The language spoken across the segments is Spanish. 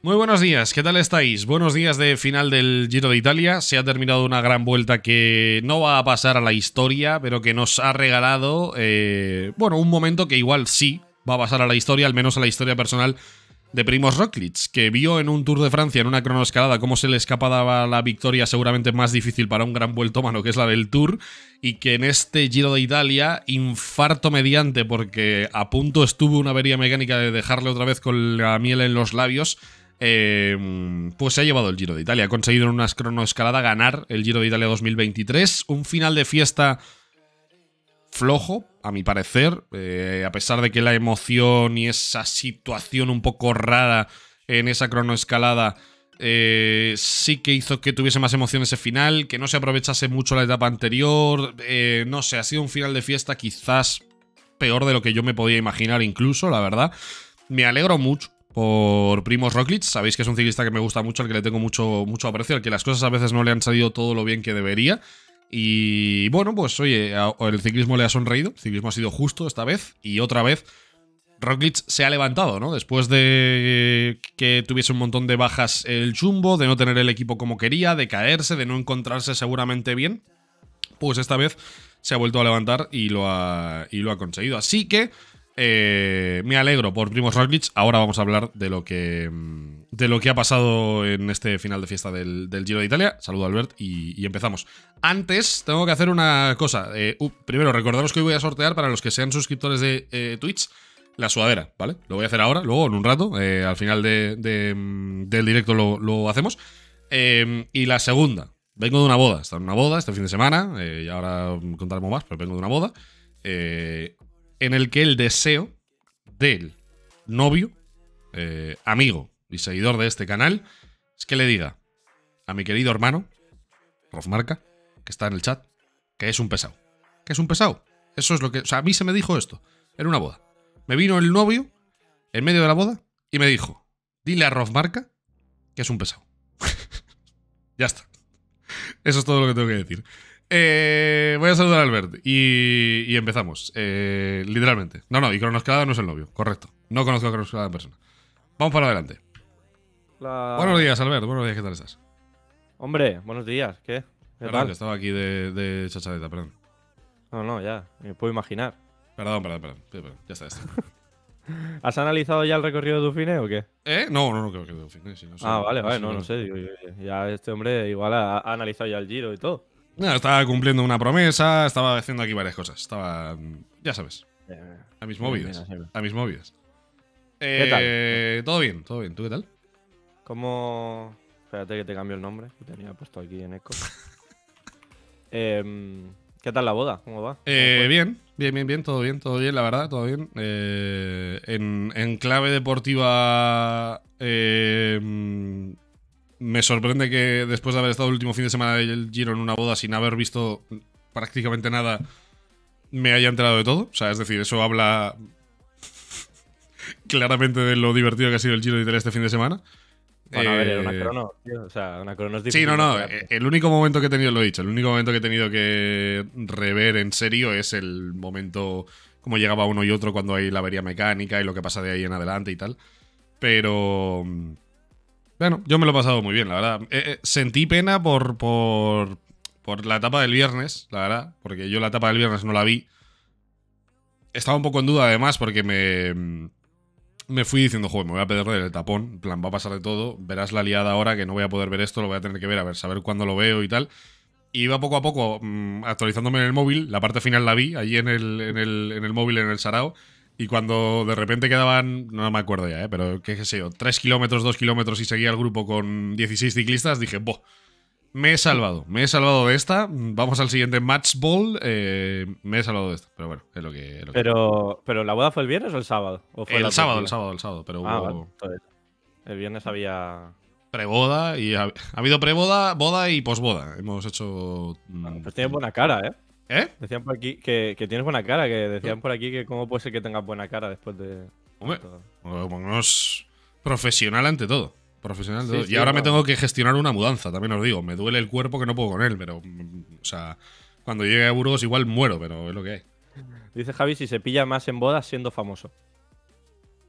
Muy buenos días, ¿qué tal estáis? Buenos días de final del Giro de Italia. Se ha terminado una gran vuelta que no va a pasar a la historia, pero que nos ha regalado, eh, bueno, un momento que igual sí va a pasar a la historia, al menos a la historia personal de Primos Roglic, que vio en un Tour de Francia, en una cronoescalada, cómo se le escapaba la victoria seguramente más difícil para un gran vueltómano, que es la del Tour, y que en este Giro de Italia, infarto mediante, porque a punto estuvo una avería mecánica de dejarle otra vez con la miel en los labios, Em, pues se ha llevado el Giro de Italia. Ha conseguido en una cronoescalada ganar el Giro de Italia 2023. Un final de fiesta flojo, a mi parecer, eh, a pesar de que la emoción y esa situación un poco rara en esa cronoescalada eh, sí que hizo que tuviese más emoción ese final, que no se aprovechase mucho la etapa anterior, eh, no sé, ha sido un final de fiesta quizás peor de lo que yo me podía imaginar incluso, la verdad. Me alegro mucho por Primoz Roglic. Sabéis que es un ciclista que me gusta mucho, al que le tengo mucho, mucho aprecio, al que las cosas a veces no le han salido todo lo bien que debería. Y bueno, pues oye, el ciclismo le ha sonreído, el ciclismo ha sido justo esta vez y otra vez Roglic se ha levantado, ¿no? Después de que tuviese un montón de bajas el chumbo, de no tener el equipo como quería, de caerse, de no encontrarse seguramente bien, pues esta vez se ha vuelto a levantar y lo ha, y lo ha conseguido. Así que eh, me alegro por Primo Roglic. Ahora vamos a hablar de lo que, de lo que ha pasado en este final de fiesta del, Giro de Italia. Saludo Albert y, empezamos. Antes tengo que hacer una cosa. Eh, uh, primero, recordaros que hoy voy a sortear para los que sean suscriptores de eh, Twitch la sudadera, ¿vale? Lo voy a hacer ahora, luego en un rato, al final mm, del directo lo, hacemos. Em, y la segunda, vengo de una boda, está en una boda este fin de semana, y ahora contaremos más, pero vengo de una boda en el que el deseo del novio, eh, amigo y seguidor de este canal es que le diga a mi querido hermano, Rozmarca, que está en el chat, que es un pesado. Que es un pesado. Eso es lo que. O sea, a mí se me dijo esto. Era una boda. Me vino el novio en medio de la boda y me dijo: Dile a Rozmarca que es un pesado. ya está. Eso es todo lo que tengo que decir. Eh, voy a saludar a Albert y, empezamos. Eh, literalmente. No, no, y Cronoscalada no es el novio, correcto. No conozco a Cronoscada en persona. Vamos para adelante. Buenos días, Albert. Buenos días, ¿qué tal estás? Hombre, buenos días, ¿qué? perdón, que estaba aquí de, de perdón. No, no, ya, me puedo imaginar. Perdón, perdón, perdón. Ya está, ¿Has analizado ya el recorrido de Dufine o qué? ¿Eh? No, no, no creo que de Dufine. ah, vale, vale, no, no, sé. ya este hombre igual ha analizado ya el giro y todo estaba cumpliendo una promesa, estaba haciendo aquí varias cosas. Estaba. Ya sabes. A mis móviles, A mis móviles. ¿Qué tal? Eh, todo bien, todo bien. ¿Tú qué tal? ¿Cómo.? Espérate que te cambio el nombre, que tenía puesto aquí en Echo. Em, ¿Qué tal la boda? ¿Cómo va? Eh, bien, bien, bien, bien, todo bien, todo bien, la verdad, todo bien. Eh, en, en, clave deportiva em, me sorprende que después de haber estado el último fin de semana del Giro en una boda sin haber visto prácticamente nada, me haya enterado de todo. O sea, es decir, eso habla claramente de lo divertido que ha sido el Giro de Italia este fin de semana. Bueno, a ver, era una eh, crono, O sea, una crono difícil. Sí, no, no. Eh, el único momento que he tenido, lo he dicho, el único momento que he tenido que rever en serio es el momento como llegaba uno y otro cuando hay la avería mecánica y lo que pasa de ahí en adelante y tal. Pero... Bueno, yo me lo he pasado muy bien, la verdad. Eh, eh, sentí pena por, por, por la etapa del viernes, la verdad, porque yo la etapa del viernes no la vi. Estaba un poco en duda además porque me, me fui diciendo, joder, me voy a perder el tapón, en plan, va a pasar de todo, verás la liada ahora que no voy a poder ver esto, lo voy a tener que ver, a ver, saber cuándo lo veo y tal. iba poco a poco mm, actualizándome en el móvil, la parte final la vi, allí en el, en el, en el móvil, en el Sarao. Y cuando de repente quedaban, no me acuerdo ya, ¿eh? pero qué sé yo, 3 kilómetros, 2 kilómetros y seguía el grupo con 16 ciclistas, dije, boh, me he salvado, me he salvado de esta, vamos al siguiente match ball, eh, me he salvado de esta, pero bueno, es lo que... pero, la boda fue el viernes o el sábado? el sábado, el sábado, el sábado, pero ah, hubo... El viernes había... Preboda y ha, habido preboda, boda y posboda. Hemos hecho... pues tiene buena cara, ¿eh? ¿Eh? Decían por aquí que, tienes buena cara, que decían ¿Eh? por aquí que cómo puede ser que tengas buena cara después de. Hombre, es pues, Profesional ante todo. Profesional todo. y ahora me tengo que gestionar una mudanza, también os digo. Me duele el cuerpo que no puedo con él, pero. O sea, cuando llegue a Burgos igual muero, pero es lo que hay. Dice Javi si se pilla más en bodas siendo famoso.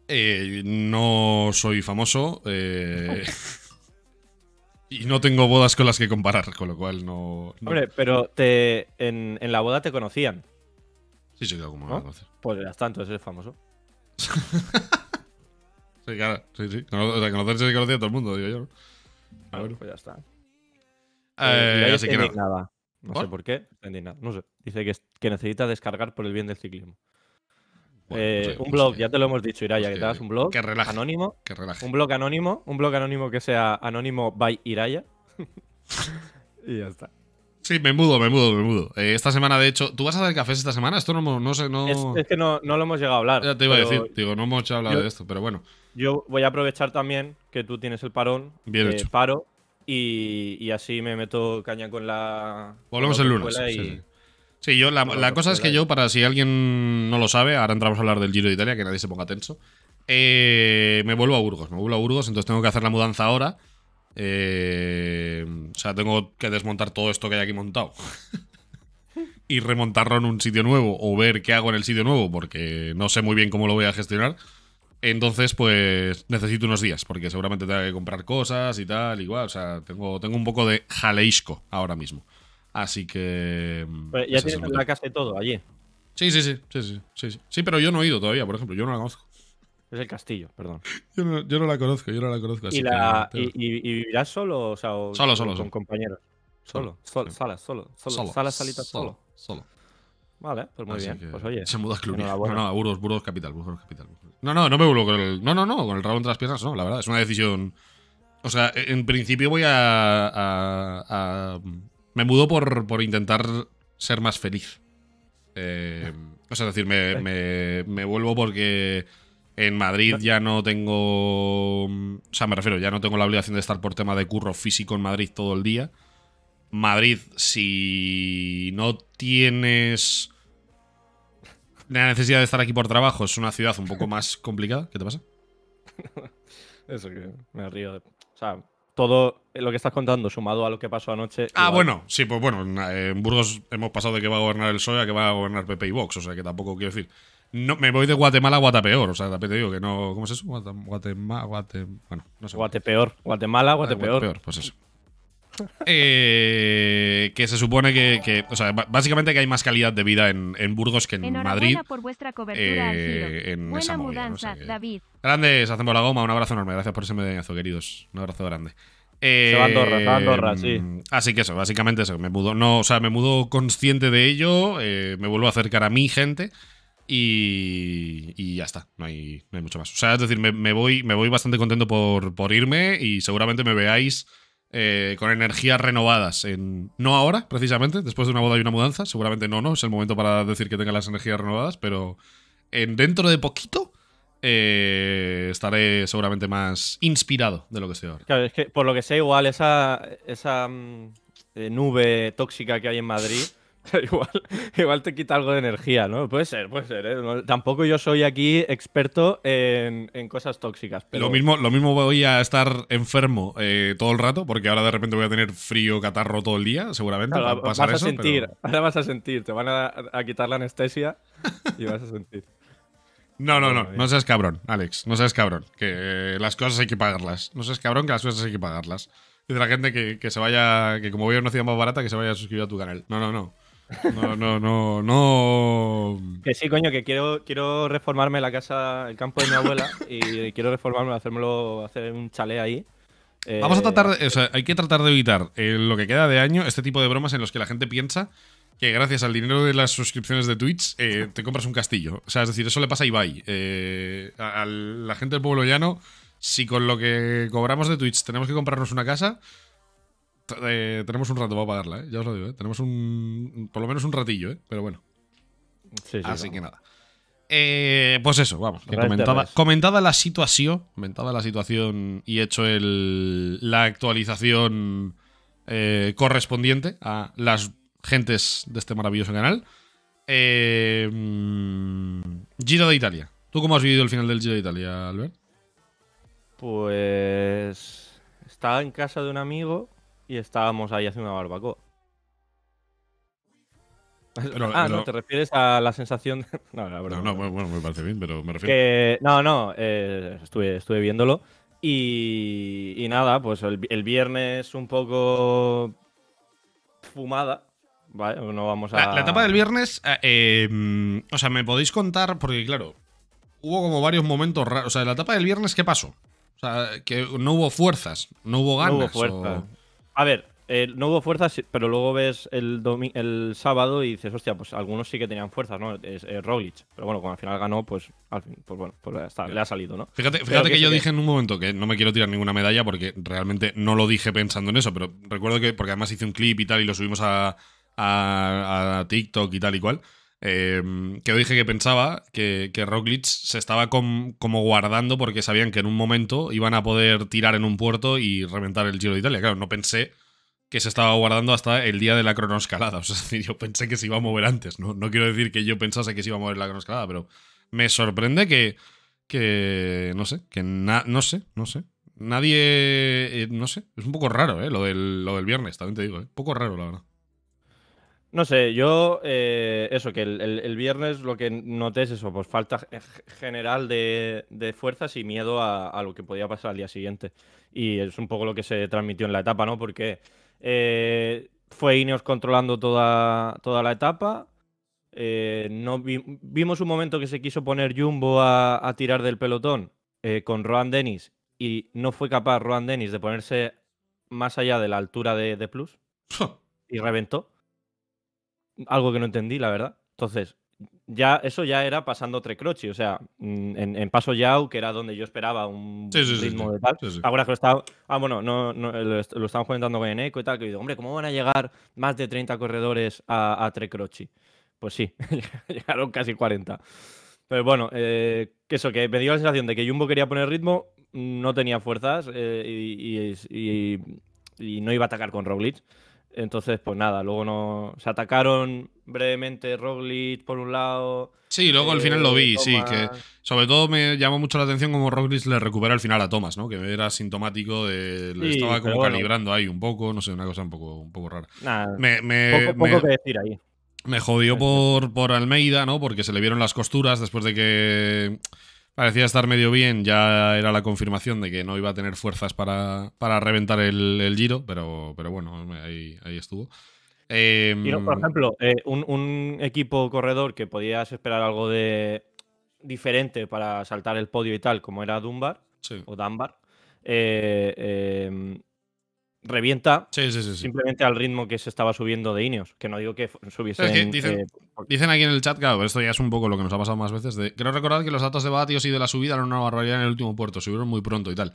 Eh, no soy famoso. Eh. Y no tengo bodas con las que comparar, con lo cual no. Hombre, pero te, en, en, la boda te conocían. Sí, sí, claro, como ¿No? me conocer. Pues está, tanto, eres famoso. sí, claro, sí, sí. o sea, conocerse se conocía a todo el mundo, digo yo. A ver. Pues ya está. Eh, eh No sé por qué. No sé. Dice que, que necesita descargar por el bien del ciclismo. Eh, pues, un blog, ya te lo hemos dicho, Iraya, que, te hagas un blog anónimo. Un blog anónimo, un blog anónimo que sea anónimo by Iraya. y ya está. Sí, me mudo, me mudo, me mudo. Eh, esta semana, de hecho, ¿tú vas a dar cafés esta semana? Esto no, sé, no. Es, que no, lo hemos llegado a hablar. Ya te iba a decir, digo, no hemos hecho hablar de esto, pero bueno. Yo voy a aprovechar también que tú tienes el parón. Bien hecho. Paro. Y, así me meto caña con la. Volvemos el lunes. sí. Sí, yo la, cosa es que yo, para si alguien no lo sabe, ahora entramos a hablar del Giro de Italia, que nadie se ponga tenso. Eh, me vuelvo a Burgos, me vuelvo a Burgos, entonces tengo que hacer la mudanza ahora. Eh, o sea, tengo que desmontar todo esto que hay aquí montado y remontarlo en un sitio nuevo o ver qué hago en el sitio nuevo porque no sé muy bien cómo lo voy a gestionar. Entonces, pues necesito unos días porque seguramente tengo que comprar cosas y tal, igual. O sea, tengo, tengo un poco de jaleisco ahora mismo. Así que. Mm, pues, ya tienes la casa y todo allí. Sí, sí, sí, sí, sí, sí. sí pero yo no he ido todavía, por ejemplo, yo no la conozco. Es el castillo, perdón. Yo no, yo la conozco, yo no la conozco. Así ¿Y, la, y, vivirás solo? O sea, solo, solo, con, compañeros. Solo, solo, solo, solo, solo, solo, solo. Solo. Vale, pues muy bien. Pues oye. Se muda a Cluny. No, no, a Burgos, Burgos Capital, Burgos Capital. No, no, no me vuelvo con el. No, no, no, con el rabo entre las piernas, no, la verdad. Es una decisión. O sea, en principio voy a, a me mudo por, intentar ser más feliz. Eh, o sea, es decir, me, vuelvo porque en Madrid ya no tengo. O sea, me refiero, ya no tengo la obligación de estar por tema de curro físico en Madrid todo el día. Madrid, si no tienes la necesidad de estar aquí por trabajo, es una ciudad un poco más complicada. ¿Qué te pasa? Eso que me río. De... O sea, todo lo que estás contando sumado a lo que pasó anoche. Ah, bueno, sí, pues bueno, eh, en Burgos hemos pasado de que va a gobernar el PSOE a que va a gobernar PP y Vox, o sea que tampoco quiero decir. No, me voy de Guatemala a Guatapeor, o sea, te digo que no. ¿Cómo es eso? Guatemala, Guatemala bueno, no sé. Guatepeor, Guatemala, ah, Guatepeor. Guatepeor, pues eso. Eh, que se supone que, o sea, básicamente que hay más calidad de vida en, Burgos que en Madrid. por vuestra cobertura eh, Buena mudanza, David. Grandes, hacemos la goma. Un abrazo enorme. Gracias por ese mediazo, queridos. Un abrazo grande. se va a Andorra, se va a eh, Andorra, sí. Así ah, que eso, básicamente eso. Me mudo, no, o sea, me mudo consciente de ello. Eh, me vuelvo a acercar a mi gente. Y, ya está, no hay, mucho más. O sea, es decir, me, me voy, me voy bastante contento por, por, irme y seguramente me veáis eh, con energías renovadas. En, no ahora, precisamente, después de una boda y una mudanza. Seguramente no, no. Es el momento para decir que tenga las energías renovadas, pero en, dentro de poquito. Eh, estaré seguramente más inspirado de lo que estoy ahora. Claro, es que por lo que sé, igual esa, esa mm, eh, nube tóxica que hay en Madrid igual, igual te quita algo de energía, ¿no? Puede ser, puede ser. ¿eh? tampoco yo soy aquí experto en, cosas tóxicas. Lo, mismo, lo mismo voy a estar enfermo eh, todo el rato, porque ahora de repente voy a tener frío, catarro todo el día, seguramente. Ahora, vas a sentir, ahora vas a sentir, te van a, quitar la anestesia y vas a sentir. No, no, no, no seas cabrón, Alex, no seas cabrón, que las cosas hay que pagarlas. No seas cabrón que las cosas hay que pagarlas. Y de la gente que, se vaya, que como voy a una ciudad más barata, que se vaya a suscribir a tu canal. No, no, no. No, no, no, no. Que sí, coño, que quiero, quiero reformarme la casa, el campo de mi abuela, y quiero reformarme, hacérmelo, hacer un chalé ahí. Eh, Vamos a tratar, o sea, hay que tratar de evitar eh, lo que queda de año, este tipo de bromas en los que la gente piensa que gracias al dinero de las suscripciones de Twitch eh, te compras un castillo. O sea, es decir, eso le pasa a Ibai. a la gente del pueblo llano, si con lo que cobramos de Twitch tenemos que comprarnos una casa, eh, tenemos un rato para pagarla, ¿eh? ya os lo digo. ¿eh? Tenemos un. Por lo menos un ratillo, ¿eh? pero bueno. Así que nada. pues eso, vamos. comentada, la situación. Comentada la situación y hecho la actualización correspondiente a las gentes de este maravilloso canal. Giro de Italia. ¿Tú cómo has vivido el final del Giro de Italia, Albert? Pues. Estaba en casa de un amigo y estábamos ahí haciendo una barbacoa. ah, no, te refieres a la sensación. no, la verdad. no, no bueno, me parece bien, pero me refiero. Que... No, no, eh, estuve, estuve viéndolo. Y, y nada, pues el, viernes un poco fumada. Vale, no vamos a. La, etapa del viernes, eh, em, o sea, me podéis contar, porque claro, hubo como varios momentos raros. O sea, la etapa del viernes, ¿qué pasó? O sea, que no hubo fuerzas, no hubo ganas. No hubo fuerzas. A ver, eh, no hubo fuerzas, pero luego ves el, el sábado y dices, hostia, pues algunos sí que tenían fuerzas, ¿no? Es, eh, Roglic. Pero bueno, como al final ganó, pues al fin, pues bueno, pues le ha salido, ¿no? Fíjate, fíjate que, yo dije en un momento que no me quiero tirar ninguna medalla porque realmente no lo dije pensando en eso, pero recuerdo que, porque además hice un clip y tal y lo subimos a, a TikTok y tal y cual. Em, que dije que pensaba que, que Roglic se estaba como guardando porque sabían que en un momento iban a poder tirar en un puerto y reventar el Giro de Italia. Claro, no pensé que se estaba guardando hasta el día de la cronoscalada. O sea, yo pensé que se iba a mover antes. ¿no? no quiero decir que yo pensase que se iba a mover la cronoscalada, pero me sorprende que. que no sé, que na, no sé, no sé. Nadie. Eh, no sé, es un poco raro, ¿eh? Lo del, lo del viernes, también te digo, ¿eh? Un poco raro, la verdad. No sé, yo eh, eso, que el, viernes lo que noté es eso, pues falta general de, fuerzas y miedo a, lo que podía pasar al día siguiente. Y es un poco lo que se transmitió en la etapa, ¿no? Porque eh, fue Ineos controlando toda, toda la etapa. Eh, no vimos un momento que se quiso poner Jumbo a, tirar del pelotón con Roan Dennis y no fue capaz Roan Dennis de ponerse más allá de la altura de, de Plus y reventó algo que no entendí, la verdad. Entonces, ya eso ya era pasando Trecrochi, o sea, mm, en, Paso Yao, que era donde yo esperaba un ritmo de tal. Ahora que lo estaba. Ah, bueno, no, lo, estamos comentando con Eneco y tal, que digo, hombre, ¿cómo van a llegar más de 30 corredores a, a Trecrochi? Pues sí, llegaron casi 40. Pero bueno, eh, que eso, que me dio la sensación de que Jumbo quería poner ritmo, no tenía fuerzas eh, y, y, no iba a atacar con Roglic. Entonces, pues nada, luego no se atacaron brevemente Roglic por un lado. Sí, luego al final eh, lo vi, sí, que sobre todo me llamó mucho la atención cómo Roglic le recupera al final a Thomas, ¿no? Que era sintomático de le estaba como calibrando ahí un poco, no sé, una cosa un poco un poco rara. Nada, me, poco, que decir ahí. Me jodió por, por Almeida, ¿no? Porque se le vieron las costuras después de que parecía estar medio bien, ya era la confirmación de que no iba a tener fuerzas para, reventar el, giro, pero, pero bueno, ahí, estuvo. Eh, por ejemplo, eh, un, equipo corredor que podías esperar algo de diferente para saltar el podio y tal, como era Dunbar o Dunbar, eh, em, revienta simplemente al ritmo que se estaba subiendo de Ineos. Que no digo que subiese. Eh, dicen, aquí en el chat, claro, esto ya es un poco lo que nos ha pasado más veces. De, creo recordar que los datos de vatios y de la subida eran una barbaridad en el último puerto, subieron muy pronto y tal.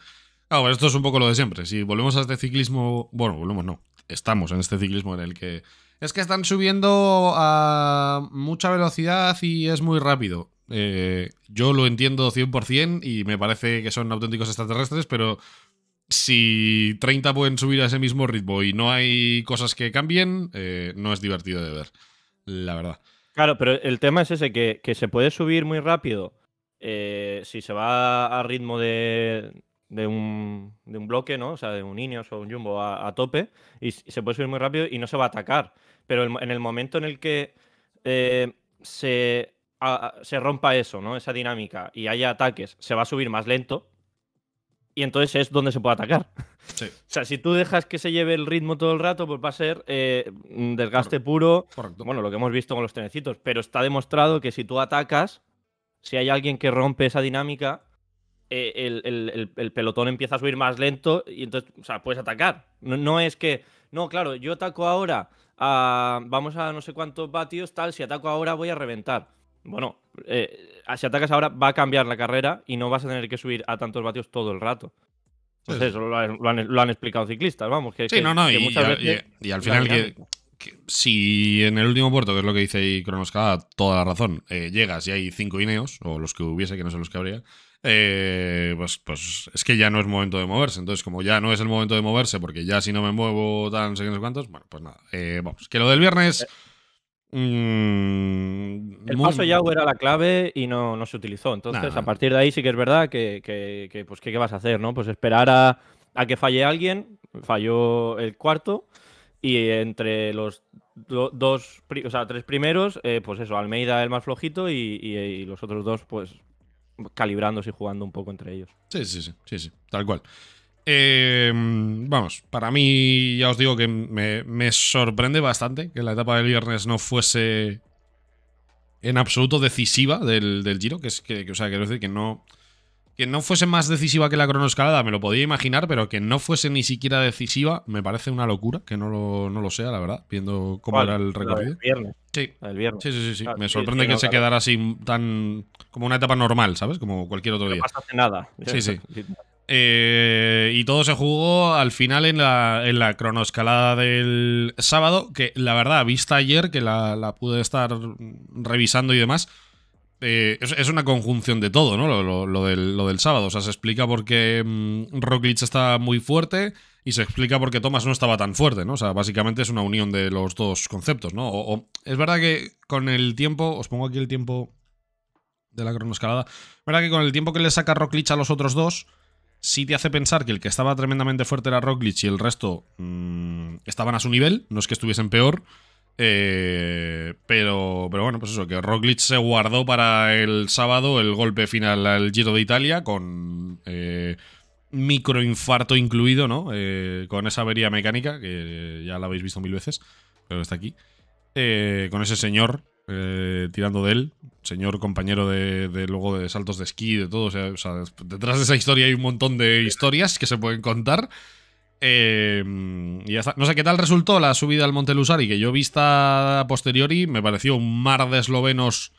Claro, esto es un poco lo de siempre. Si volvemos a este ciclismo. Bueno, volvemos, no. Estamos en este ciclismo en el que. Es que están subiendo a mucha velocidad y es muy rápido. Eh, yo lo entiendo 100% y me parece que son auténticos extraterrestres, pero si 30 pueden subir a ese mismo ritmo y no hay cosas que cambien, eh, no es divertido de ver, la verdad. Claro, pero el tema es ese, que, se puede subir muy rápido eh, si se va a ritmo de, un, bloque, ¿no? O sea, de un niño o un Jumbo a, tope, y se puede subir muy rápido y no se va a atacar. Pero en el momento en el que eh, se, se rompa eso, ¿no? Esa dinámica y haya ataques, se va a subir más lento, y entonces es donde se puede atacar. O sea, si tú dejas que se lleve el ritmo todo el rato, pues va a ser eh, desgaste puro. Bueno, lo que hemos visto con los tenecitos, pero está demostrado que si tú atacas, si hay alguien que rompe esa dinámica, eh, el, pelotón empieza a subir más lento y entonces, o sea, puedes atacar. No, no es que, no, claro, yo ataco ahora, a, vamos a no sé cuántos vatios, tal, si ataco ahora voy a reventar bueno, eh, si atacas ahora va a cambiar la carrera y no vas a tener que subir a tantos vatios todo el rato. Entonces eso lo han, explicado ciclistas, vamos. Que, sí, no, no, y, al final que, si en el último puerto, que es lo que dice ahí Cronoscada, toda la razón, eh, llegas y hay cinco Ineos, o los que hubiese, que no son los que habría, eh, pues, pues es que ya no es momento de moverse. Entonces, como ya no es el momento de moverse, porque ya si no me muevo, tan, sé que no sé cuántos, bueno, pues nada. Eh, vamos, que lo del viernes... Mm, el paso ya era la clave y no, se utilizó. Entonces, a partir de ahí sí que es verdad que, pues, ¿qué, vas a hacer? ¿no? Pues esperar a, que falle alguien. Falló el cuarto. Y entre los dos, o sea, tres primeros, eh, pues eso, Almeida el más flojito y, y los otros dos, pues calibrándose y jugando un poco entre ellos. Sí, sí, sí, sí, sí tal cual. Eh, vamos, para mí ya os digo que me, sorprende bastante que la etapa del viernes no fuese en absoluto decisiva del, giro, que es que, o sea, quiero decir que no... Que no fuese más decisiva que la cronoescalada, me lo podía imaginar, pero que no fuese ni siquiera decisiva, me parece una locura que no lo, no lo sea, la verdad, viendo cómo era el recorrido. El viernes. Sí. viernes. Sí, sí, sí. me sorprende que se quedara así tan. como una etapa normal, ¿sabes? Como cualquier otro día. No pasa nada. Sí, sí. Eh, y todo se jugó al final en la, en la, del sábado, que la verdad, vista ayer, que la, pude estar revisando y demás, eh, es, una conjunción de todo, ¿no? Lo, lo, del, sábado. O sea, se explica por qué mm, está muy fuerte y se explica por qué Thomas no estaba tan fuerte, ¿no? O sea, básicamente es una unión de los dos conceptos, ¿no? es verdad que con el tiempo, os pongo aquí el tiempo de la cronoescalada es verdad que con el tiempo que le saca Roglic a los otros dos sí te hace pensar que el que estaba tremendamente fuerte era Roglic y el resto mm, estaban a su nivel, no es que estuviesen peor. Eh, pero, pero bueno, pues eso, que Roglic se guardó para el sábado el golpe final al Giro de Italia con eh, microinfarto incluido, ¿no? Eh, con esa avería mecánica, que ya la habéis visto mil veces, pero está aquí. Eh, con ese señor eh, tirando de él, señor compañero de, luego de saltos de esquí, de todo. O sea, detrás de esa historia hay un montón de historias que se pueden contar. Eh, y No sé qué tal resultó la subida al Monte Lusari, que yo vista a posteriori me pareció un mar de eslovenos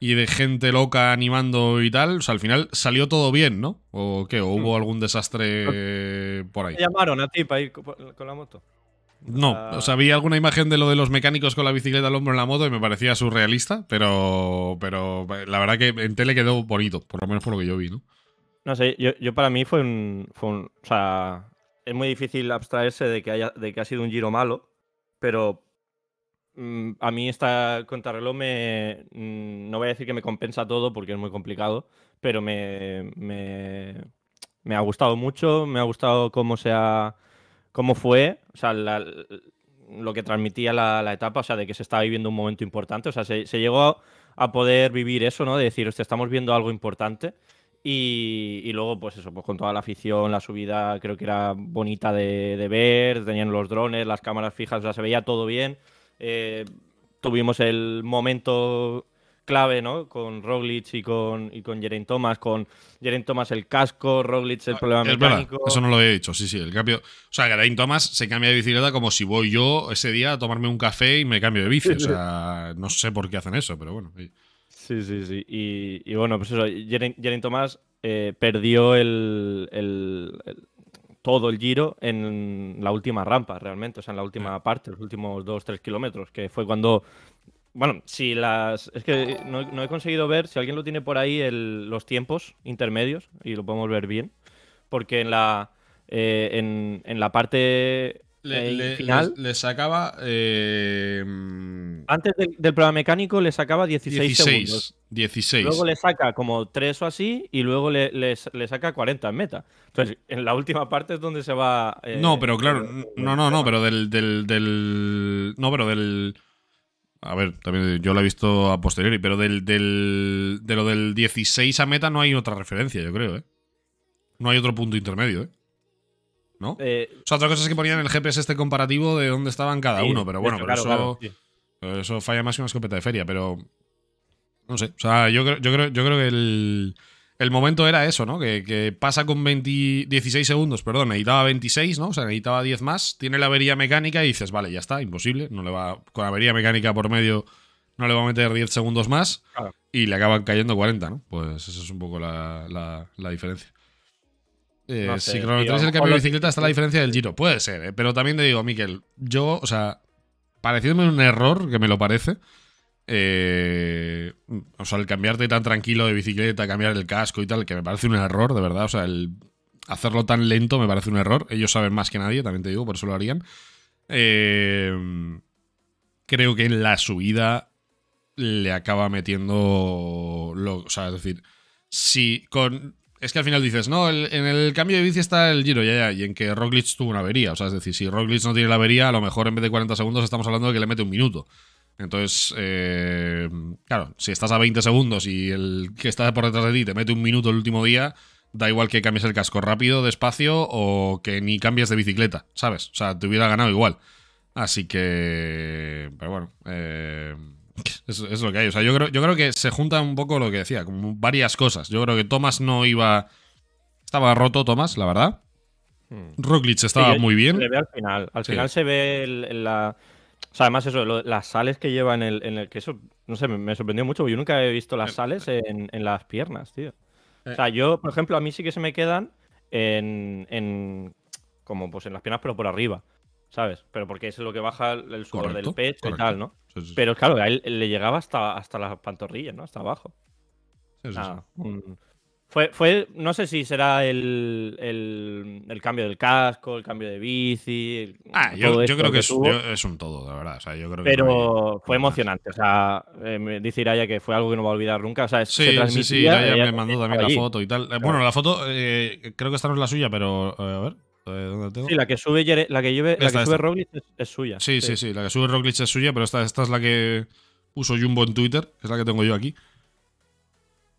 y de gente loca animando y tal. O sea, al final salió todo bien, ¿no? ¿O qué? ¿O hubo mm. algún desastre por ahí? Te llamaron a ti para ir con la moto. No, ah. o sea, vi alguna imagen de lo de los mecánicos con la bicicleta al hombro en la moto y me parecía surrealista, pero, pero la verdad que en tele quedó bonito, por lo menos por lo que yo vi, ¿no? No sé, yo, para mí fue un, O sea, es muy difícil abstraerse de que, haya, de que ha sido un giro malo, pero mm, a mí esta contrarreloj me. Mm, no voy a decir que me compensa todo porque es muy complicado, pero me, me, me ha gustado mucho, me ha gustado cómo se ha cómo fue, o sea, lo que transmitía la, etapa, o sea, de que se estaba viviendo un momento importante, o sea, se, llegó a, poder vivir eso, ¿no? De decir, hostia, estamos viendo algo importante. Y, luego, pues eso, pues con toda la afición, la subida creo que era bonita de, ver, tenían los drones, las cámaras fijas, o sea, se veía todo bien. Eh, tuvimos el momento clave, ¿no? Con Roglic y con, y con Jeren Thomas, con Jeren Thomas el casco, Roglic el ah, problema mecánico. eso no lo he dicho, sí, sí, el cambio. O sea, Jeren Thomas se cambia de bicicleta como si voy yo ese día a tomarme un café y me cambio de bici. O sea, no sé por qué hacen eso, pero bueno. Sí, sí, sí. Y, bueno, pues eso, Jeren, Thomas eh, perdió el, todo el giro en la última rampa, realmente, o sea, en la última parte, los últimos 2 tres kilómetros, que fue cuando bueno, si las. Es que no, he conseguido ver, si alguien lo tiene por ahí, el, los tiempos intermedios, y lo podemos ver bien. Porque en la. Eh, en, la parte. Le, eh, final. Le, sacaba. Eh, mm, antes del, programa mecánico le sacaba 16, 16, segundos. 16. Luego le saca como 3 o así, y luego le, saca 40 en meta. Entonces, en la última parte es donde se va. no, pero claro. No, no, no, pero del no, pero del a ver, también yo lo he visto a posteriori, pero del, del, de lo del 16 a meta no hay otra referencia, yo creo, ¿eh? No hay otro punto intermedio, ¿eh? ¿No? Eh, o sea, otra cosa es que ponían en el GPS este comparativo de dónde estaban cada uno, pero bueno, eso, eso falla más que una escopeta de feria, pero. No sé. O sea, yo, yo creo, yo creo que el el momento era eso, ¿no? Que, pasa con 16 segundos, perdón, necesitaba 26, ¿no? O sea, necesitaba 10 más, tiene la avería mecánica y dices, vale, ya está, imposible, no le va, con avería mecánica por medio no le va a meter 10 segundos más y le acaban cayendo 40, ¿no? Pues esa es un poco la, diferencia. Eh, si cronometras el cambio de bicicleta está la diferencia del giro. Puede ser, ¿eh? pero también te digo, Miquel, yo, o sea, pareciéndome un error, que me lo parece, eh, o sea, el cambiarte tan tranquilo de bicicleta, cambiar el casco y tal, que me parece un error, de verdad. O sea, el hacerlo tan lento me parece un error. Ellos saben más que nadie, también te digo, por eso lo harían. Eh, creo que en la subida le acaba metiendo. Lo, o sea, es decir, si con. Es que al final dices, no, en el cambio de bici está el giro, ya, ya, y en que Roglic tuvo una avería. O sea, es decir, si Roglic no tiene la avería, a lo mejor en vez de 40 segundos estamos hablando de que le mete un minuto. Entonces, eh, claro, si estás a 20 segundos y el que está por detrás de ti te mete un minuto el último día, da igual que cambies el casco rápido, despacio o que ni cambies de bicicleta, ¿sabes? O sea, te hubiera ganado igual. Así que, pero bueno, eh, es, lo que hay. O sea, yo creo, yo creo que se junta un poco lo que decía, como varias cosas. Yo creo que Thomas no iba... Estaba roto Thomas, la verdad. Hmm. Roglic estaba muy bien. al final. Al final se ve la, o sea, además eso, las sales que lleva en el, que eso, no sé, me, sorprendió mucho, porque yo nunca he visto las eh, sales eh. en, en, las piernas, tío. O eh. sea, yo, por ejemplo, a mí sí que se me quedan en, en como pues en las piernas, pero por arriba, ¿sabes? Pero porque es lo que baja el sudor del pecho y tal, ¿no? Pero claro, a le llegaba hasta, hasta las pantorrillas, ¿no? Hasta abajo. Sí, sí, un, fue, fue, no sé si será el, el, el, cambio del casco, el cambio de bici. Ah, yo, creo que, es, un todo, la verdad. O sea, yo creo Pero fue emocionante. O sea, eh, me dice Iraya que fue algo que no va a olvidar nunca. O sea, sí, sí, sí, Iraya me mandó también la foto y tal. Eh, bueno, la foto, eh, creo que esta no es la suya, pero a ver. ¿Dónde tengo? Sí, la que sube, la que la que sube Roglic es, suya. Sí, sí, sí, la que sube Roglic es suya, pero esta, esta es la que puso Jumbo en Twitter, es la que tengo yo aquí.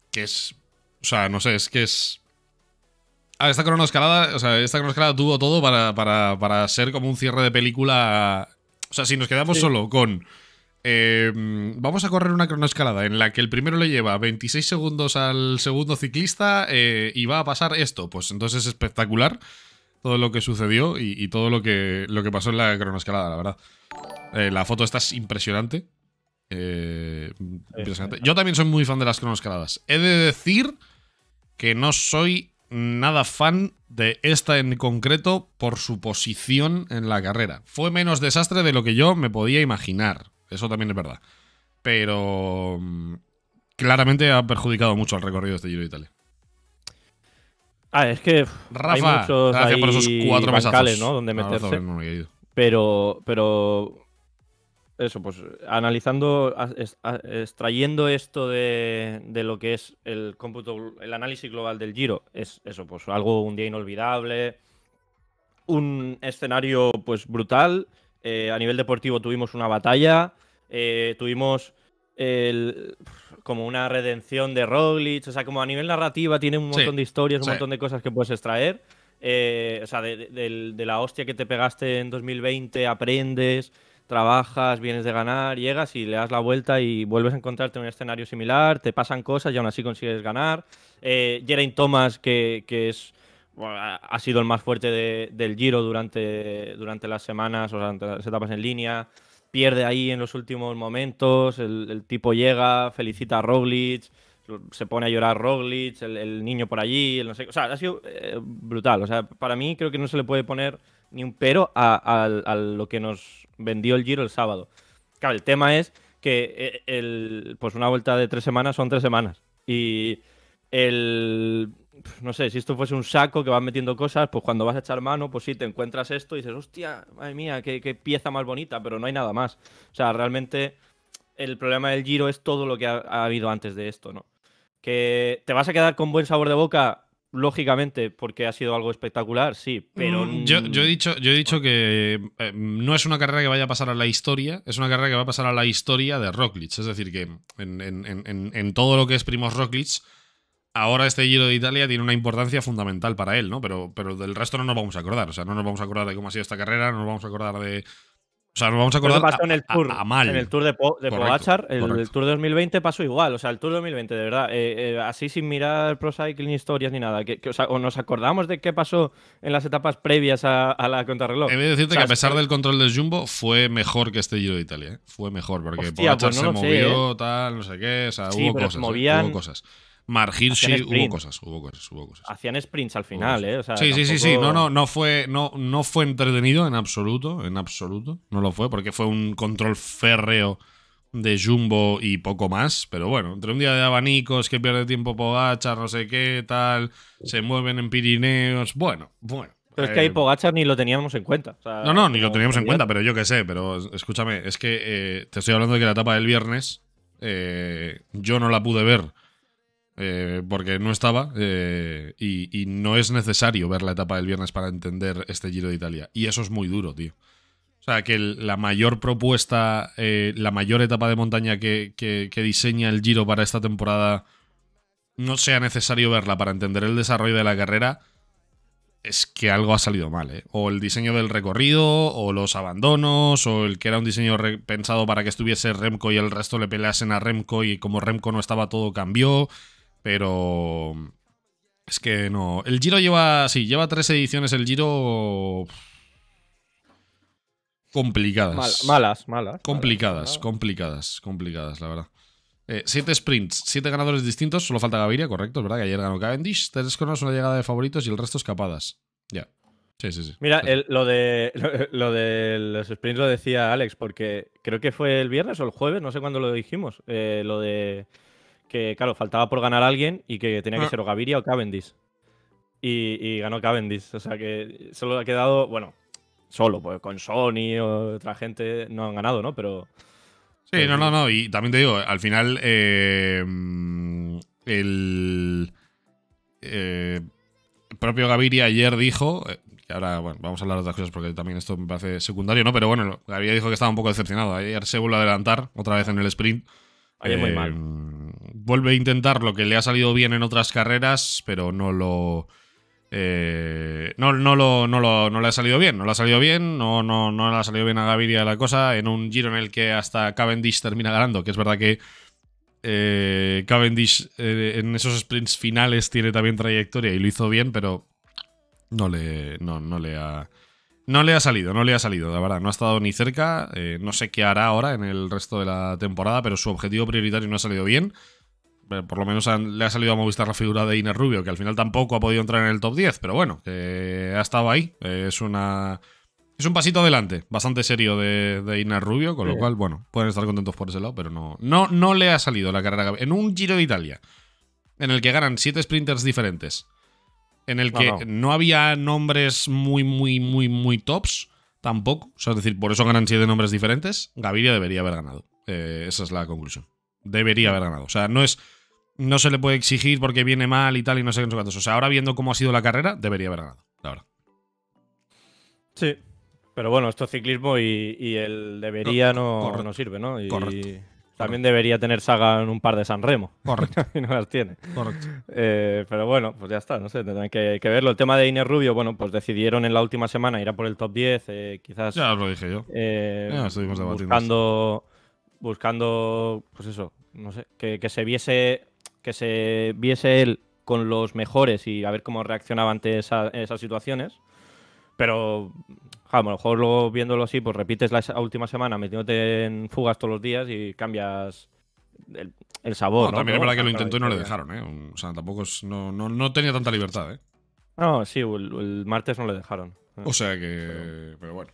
Que es o sea, no sé, es que es. Ah, esta cronoescalada, o sea, esta cronoescalada tuvo todo para, ser como un cierre de película. O sea, si nos quedamos solo con. Em, vamos a correr una cronoescalada en la que el primero le lleva 26 segundos al segundo ciclista eh, y va a pasar esto. Pues entonces es espectacular todo lo que sucedió y, todo lo que, lo que pasó en la cronoescalada, la verdad. Eh, la foto está impresionante. Eh, impresionante. Yo también soy muy fan de las cronoescaladas. He de decir que no soy nada fan de esta en concreto por su posición en la carrera. Fue menos desastre de lo que yo me podía imaginar. Eso también es verdad. Pero mm, claramente ha perjudicado mucho al recorrido de este Giro de Italia. Ah, es que Rafa, hay muchos gracias por esos cuatro bancales, ¿no? Donde meterse. pero, pero eso, pues analizando, extrayendo esto de, lo que es el cómputo, el análisis global del giro, es eso, pues algo, un día inolvidable, un escenario pues brutal. Eh, a nivel deportivo tuvimos una batalla, eh, tuvimos el, como una redención de Roglic, o sea, como a nivel narrativa tiene un montón de historias, un montón de cosas que puedes extraer. Eh, o sea, de, de la hostia que te pegaste en 2020, aprendes trabajas, vienes de ganar, llegas y le das la vuelta y vuelves a encontrarte en un escenario similar, te pasan cosas y aún así consigues ganar. Eh, Thomas, que, es, ha sido el más fuerte del Giro durante, durante las semanas, o durante las etapas en línea, pierde ahí en los últimos momentos, el, tipo llega, felicita a Roglic, se pone a llorar Roglic, el, niño por allí, no sé, o sea, ha sido eh, brutal. O sea, para mí creo que no se le puede poner ni un pero a, lo que nos vendió el Giro el sábado. Claro, el tema es que eh, el, pues una vuelta de tres semanas son tres semanas. Y el. No sé, si esto fuese un saco que vas metiendo cosas, pues cuando vas a echar mano, pues sí, te encuentras esto y dices, hostia, madre mía, qué, pieza más bonita, pero no hay nada más. O sea, realmente el problema del giro es todo lo que ha, ha habido antes de esto, ¿no? Que te vas a quedar con buen sabor de boca lógicamente, porque ha sido algo espectacular, sí, pero... Mm. Yo, he mm, dicho, yo he dicho que eh, no es una carrera que vaya a pasar a la historia, es una carrera que va a pasar a la historia de Roglic. Es decir, que en, todo lo que es Primos Roglic, ahora este Giro de Italia tiene una importancia fundamental para él, ¿no? Pero, pero del resto no nos vamos a acordar. O sea, no nos vamos a acordar de cómo ha sido esta carrera, no nos vamos a acordar de o sea, nos vamos a acordar pasó en el tour, En el Tour de, po, el, Tour de 2020 pasó igual. O sea, el Tour de 2020, de verdad, eh, eh, así sin mirar pro cycling historias ni nada. o, nos acordamos de qué pasó en las etapas previas a, la contrarreloj. He de decirte que a pesar del control del Jumbo, fue mejor que este Giro de Italia. ¿eh? Fue mejor, porque Hostia, pues se movió, tal, no sé qué. O sea, hubo, cosas, hubo cosas. Mark hubo cosas, hubo cosas, hubo cosas. Hacían sprints al final, ¿eh? sí, sí, sí, no, no, no fue, no, no fue entretenido en absoluto, en absoluto, no lo fue, porque fue un control férreo de Jumbo y poco más, pero bueno, entre un día de abanicos que pierde tiempo Pogachar, no sé qué, tal, se mueven en Pirineos, bueno, bueno. Pero es que eh, ahí Pogachar ni lo teníamos en cuenta. no, no, ni lo teníamos en cuenta, pero yo qué sé, pero escúchame, es que eh, te estoy hablando de que la etapa del viernes eh, yo no la pude ver eh, porque no estaba eh, y, no es necesario ver la etapa del viernes para entender este Giro de Italia. Y eso es muy duro, tío. O sea, que la mayor propuesta, eh, la mayor etapa de montaña que, que, diseña el Giro para esta temporada, no sea necesario verla para entender el desarrollo de la carrera, es que algo ha salido mal. O el diseño del recorrido, o los abandonos, o el que era un diseño pensado para que estuviese Remco y el resto le peleasen a Remco y como Remco no estaba todo cambió. Pero es que no. El Giro lleva. Sí, lleva tres ediciones. El Giro. Complicadas. malas, malas. Complicadas, complicadas, complicadas, la verdad. Eh, siete sprints, siete ganadores distintos. Solo falta Gaviria, correcto, es verdad que ayer ganó Cavendish. Tres coronas, una llegada de favoritos y el resto escapadas. Ya. Sí, sí, sí. Mira, lo, de, lo, de los sprints lo decía Alex, porque creo que fue el viernes o el jueves, no sé cuándo lo dijimos. Eh, lo de que, claro, faltaba por ganar a alguien y que tenía que ah. ser o Gaviria o Cavendish. Y, ganó Cavendish. O sea que solo ha quedado, bueno, solo, pues con Sony o otra gente no han ganado, ¿no? Pero. Sí, no, no, eh, no. Y también te digo, al final, eh, mm, eh el. propio Gaviria ayer dijo, eh, ahora bueno, vamos a hablar de otras cosas porque también esto me parece secundario, ¿no? Pero bueno, Gaviria dijo que estaba un poco decepcionado. Ayer se vuelve a adelantar otra vez en el sprint. Ayer muy mal vuelve a intentar lo que le ha salido bien en otras carreras, pero no lo... Eh, no, no, lo, no, no, le ha salido bien, no le ha salido bien, no, no, no le ha salido bien a Gaviria la cosa, en un giro en el que hasta Cavendish termina ganando, que es verdad que eh, Cavendish eh, en esos sprints finales tiene también trayectoria y lo hizo bien, pero no le, no, no le ha... No le ha salido, no le ha salido, la verdad. No ha estado ni cerca. no sé qué hará ahora en el resto de la temporada, pero su objetivo prioritario no ha salido bien. Eh, por lo menos le ha salido a Movistar la figura de Ines Rubio, que al final tampoco ha podido entrar en el top 10, pero bueno, que ha estado ahí. Eh, es una. Es un pasito adelante, bastante serio de, de Rubio, con lo cual, bueno, pueden estar contentos por ese lado, pero no, no, no le ha salido la carrera. En un Giro de Italia, en el que ganan siete sprinters diferentes, en el que no, había nombres muy, muy, muy, muy tops, tampoco. O sea, es decir, por eso ganan siete nombres diferentes. Gaviria debería haber ganado. Eh, esa es la conclusión. Debería haber ganado. O sea, no es no se le puede exigir porque viene mal y tal y no sé qué, O sea, ahora viendo cómo ha sido la carrera, debería haber ganado, la verdad. Sí. Pero bueno, esto es ciclismo y, y el debería no, no, sirve, ¿no? Y También debería tener saga en un par de San Remo. Correcto. y no las tiene. Correcto. Eh, pero bueno, pues ya está, no sé, tendrán que, verlo. El tema de Inés Rubio, bueno, pues decidieron en la última semana ir a por el top 10, eh, quizás. Ya lo dije yo. Eh, estuvimos debatiendo. Buscando, pues eso, no sé, que, que se viese que se viese él con los mejores y a ver cómo reaccionaba ante esas situaciones. Pero a lo mejor viéndolo así, pues repites la última semana metiéndote en fugas todos los días y cambias el, sabor. No, También es verdad que lo intentó y no le dejaron, ¿eh? O sea, tampoco es, no, no, tenía tanta libertad, ¿eh? No, sí, el, martes no le dejaron. O sea que. Pero, bueno.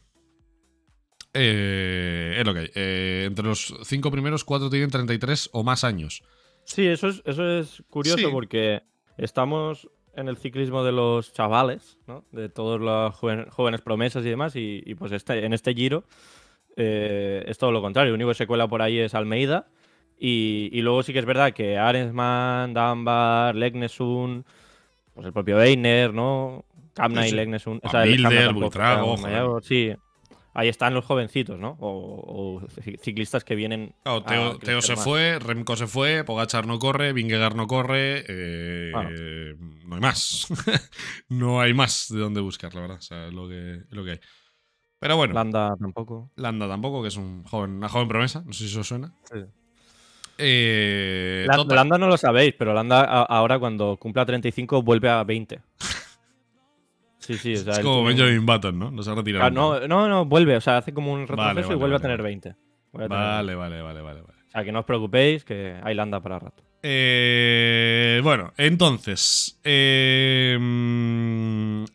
Eh, es lo que hay. Eh, entre los cinco primeros, cuatro tienen 33 o más años. Sí, eso es, eso es curioso porque estamos en el ciclismo de los chavales, ¿no? de todos las jóvenes promesas y demás, y, pues este, en este giro eh, es todo lo contrario. El único que por ahí es Almeida, y, luego sí que es verdad que Arensman, Danbar, Legnesun, pues el propio Einer, ¿no? y Legnesun. sí, ahí están los jovencitos, ¿no? O, ciclistas que vienen. Teo, Teo se fue, Remco se fue, Pogachar no corre, Vingegaard no corre. Eh, no hay más. no hay más de dónde buscar, la verdad. O sea, lo que, lo que hay. Pero bueno. Landa tampoco. Landa tampoco, que es un joven, una joven promesa. No sé si eso suena. Eh, Landa no lo sabéis, pero Landa ahora cuando cumpla 35 vuelve a 20. Sí, sí, es como Benjamin Button, ¿no? No se ha retirado. Ah, no, no, vuelve, o sea, hace como un retroceso y vuelve a tener 20. Vale, vale, vale, vale, O sea, que no os preocupéis, que ahí landa para rato. Eh, bueno, entonces, eh,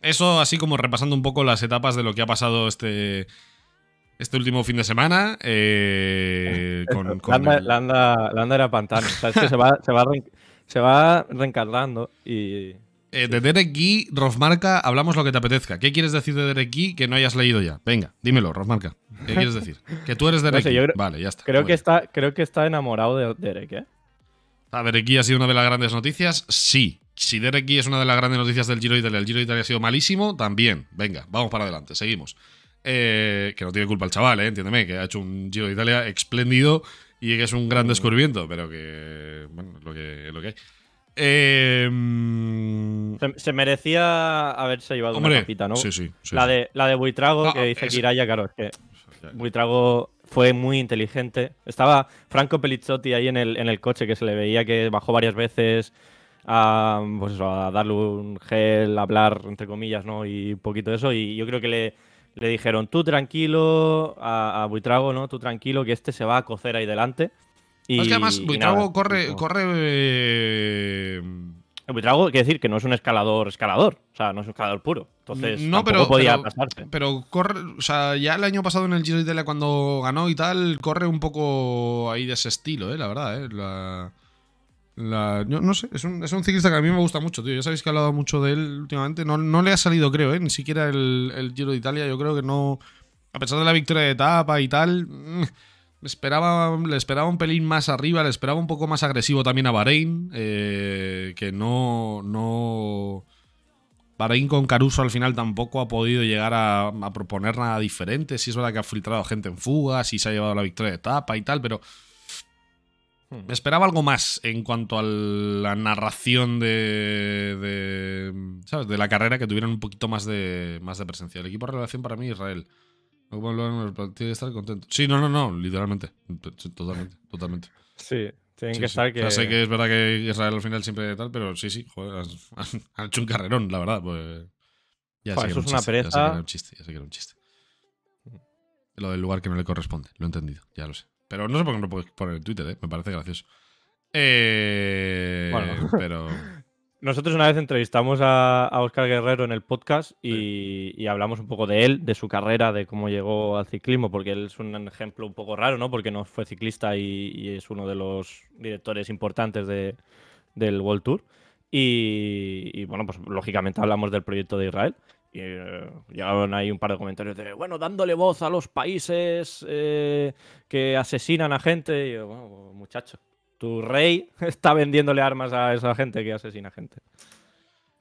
eso así como repasando un poco las etapas de lo que ha pasado este, este último fin de semana. Eh, con, landa, era pantano, o sea, es que se va, se va, reencarnando y eh, de Derek Guy, Rofmarca, hablamos lo que te apetezca. ¿Qué quieres decir de Derek que no hayas leído ya? Venga, dímelo, Rofmarca. ¿Qué quieres decir? Que tú eres Derek vale, ya está. Creo que, está, creo que está enamorado de Derek, ¿eh? A Derek ha sido una de las grandes noticias, sí. Si Derek es una de las grandes noticias del Giro de Italia, el Giro de Italia ha sido malísimo, también. Venga, vamos para adelante, seguimos. Eh, que no tiene culpa el chaval, ¿eh? entiéndeme, que ha hecho un Giro de Italia espléndido y que es un gran mm. descubrimiento, pero que, bueno, lo que, lo que hay. Em, se, merecía haberse llevado una capita, ¿no? Sí, sí, la, de, la de Buitrago, que dice Kiraya, claro, es que Buitrago fue muy inteligente. Estaba Franco Pelizzotti ahí en el, en el coche, que se le veía que bajó varias veces pues a, darle un gel, a hablar, entre comillas, ¿no? Y un poquito de eso. Y yo creo que le, le dijeron, tú tranquilo, a, a, Buitrago, ¿no? Tú tranquilo, que este se va a cocer ahí delante. Y, es que además Buitrago corre, corre eh... Buitrago quiere decir que no es un escalador escalador, o sea, no es un escalador puro. Entonces, no, pero, podía pero, pasarse. Pero corre, o sea, ya el año pasado en el Giro de Italia cuando ganó y tal, corre un poco ahí de ese estilo, eh, la verdad, eh. no sé, es un, ciclista que a mí me gusta mucho, tío. Ya sabéis que he hablado mucho de él últimamente. No, le ha salido, creo, eh, ni siquiera el, Giro de Italia. Yo creo que no. A pesar de la victoria de etapa y tal. Mm, le esperaba, le esperaba un pelín más arriba, le esperaba un poco más agresivo también a Bahrein, eh, que no, no... Bahrein con Caruso al final tampoco ha podido llegar a, proponer nada diferente. Si es verdad que ha filtrado gente en fuga, si se ha llevado la victoria de etapa y tal, pero... Hmm. Me esperaba algo más en cuanto a la narración de, de, ¿sabes? de la carrera, que tuvieran un poquito más de, más de presencia. El equipo de relación para mí, Israel. ¿Tiene que estar contento. Sí, no, no, no, literalmente. Totalmente, totalmente. Sí, tienen que estar que. sé que es verdad que Israel al final siempre tal, pero sí, sí, han, hecho un carrerón, la verdad. Pues... Ya eso es una pereza. Ya sé que era un chiste, ya sé que era un chiste. Lo del lugar que no le corresponde, lo he entendido, ya lo sé. Pero no sé por qué no lo puedes poner en Twitter, ¿eh? me parece gracioso. Eh, bueno. Pero. Nosotros una vez entrevistamos a, Óscar Oscar Guerrero en el podcast y, hablamos un poco de él, de su carrera, de cómo llegó al ciclismo, porque él es un ejemplo un poco raro, ¿no? Porque no fue ciclista y, es uno de los directores importantes del World Tour. Y, bueno, pues lógicamente hablamos del proyecto de Israel. Y eh, llegaron ahí un par de comentarios de, bueno, dándole voz a los países eh, que asesinan a gente. Y bueno, muchacho, tu rey está vendiéndole armas a esa gente que asesina gente.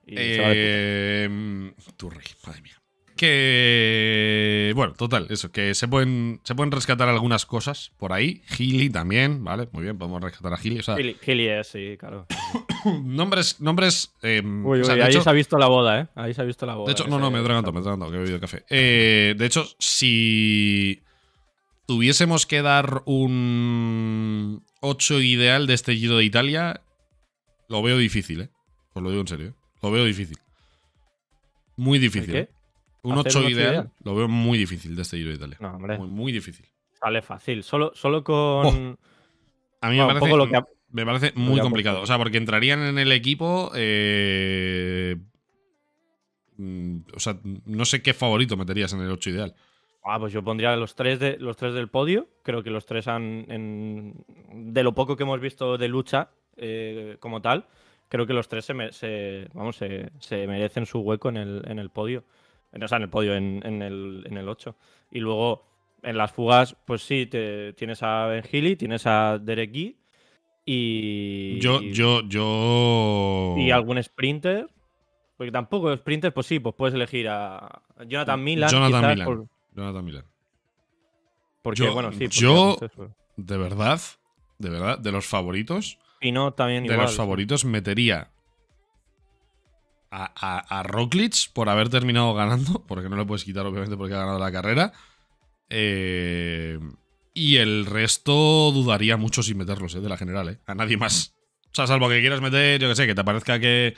Em, tu rey, madre mía. Que. Bueno, total, eso, que se pueden, se pueden rescatar algunas cosas por ahí. Gili también, ¿vale? Muy bien, podemos rescatar a Gili. O es, sí, claro. nombres. nombres em, uy, ahí se ha visto la boda, ¿eh? Ahí se ha visto la boda. De hecho, no, no, me he tragado, me he tragado, que he bebido café. Eh, de hecho, si tuviésemos que dar un. 8 ideal de este Giro de Italia, lo veo difícil, ¿eh? Os lo digo en serio. ¿eh? Lo veo difícil. Muy difícil. ¿Qué? Un 8 ideal, lo veo muy difícil de este Giro de Italia. No, hombre. Muy, difícil. Sale fácil. Solo, solo con. Oh, a mí me, parece, me, parece, muy complicado. O sea, porque entrarían en el equipo. Eh, mm, o sea, no sé qué favorito meterías en el 8 ideal. Ah, pues yo pondría los tres, de, los tres del podio. Creo que los tres han, de lo poco que hemos visto de lucha eh, como tal, creo que los tres se, vamos, se, merecen su hueco en el, podio. o sea, en el podio, en, el, en el 8. Y luego, en las fugas, pues sí, tienes a Ben Healy, tienes a Derek Gee y... Yo, yo, yo... Y algún sprinter. Porque tampoco sprinter, pues sí, pues puedes elegir a Jonathan Milan. Jonathan Miller. Porque, yo, bueno, sí, yo de verdad, de verdad, de los favoritos. Y no también. De los favoritos metería a, a, por haber terminado ganando, porque no le puedes quitar, obviamente, porque ha ganado la carrera. Eh, y el resto dudaría mucho sin meterlos, eh, de la general, eh, a nadie más. O sea, salvo que quieras meter, yo que sé, que te parezca que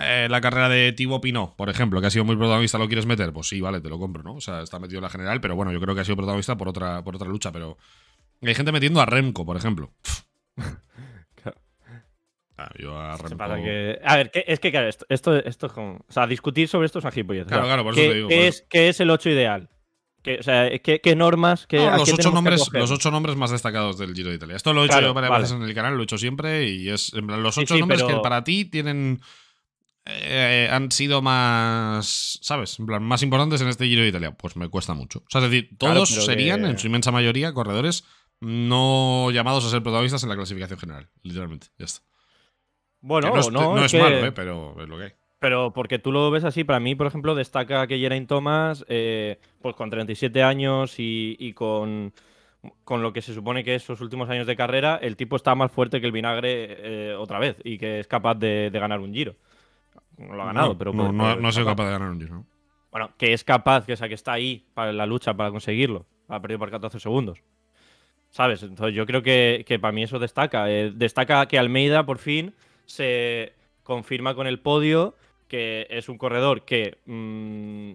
eh, la carrera de Tibo Pinot, por ejemplo, que ha sido muy protagonista, ¿lo quieres meter? Pues sí, vale, te lo compro, ¿no? O sea, está metido en la general, pero bueno, yo creo que ha sido protagonista por otra, por otra lucha, pero hay gente metiendo a Remco, por ejemplo. claro, ah, yo a Remco... A ver, es que claro, esto, esto, es como... O sea, discutir sobre esto es a Claro, claro, por eso te digo. ¿qué, es, el 8 ideal? o sea, ¿qué, normas? los, ocho nombres, los ocho nombres más destacados del Giro de Italia. Esto lo he hecho yo varias veces en el canal, lo he hecho siempre y es los ocho nombres que para ti tienen eh, han sido más, ¿sabes? más importantes en este Giro de Italia. Pues me cuesta mucho. O sea, es decir, todos serían, en su inmensa mayoría, corredores no llamados a ser protagonistas en la clasificación general, literalmente. Ya está. Bueno, no es, malo, ¿eh? pero es lo que hay. Pero porque tú lo ves así, para mí, por ejemplo, destaca que Geraint Thomas, eh, pues con 37 años y, con, con, lo que se supone que es sus últimos años de carrera, el tipo está más fuerte que el vinagre otra vez y que es capaz de ganar un giro no lo ha ganado, pero. No, no, ha sido capaz de ganar un Giro. Bueno, que es capaz, que, o que está ahí para la lucha para conseguirlo. Ha perdido por 14 segundos. ¿Sabes? Entonces yo creo que, para mí eso destaca. Eh, destaca que Almeida por fin se confirma con el podio, que es un corredor que mm,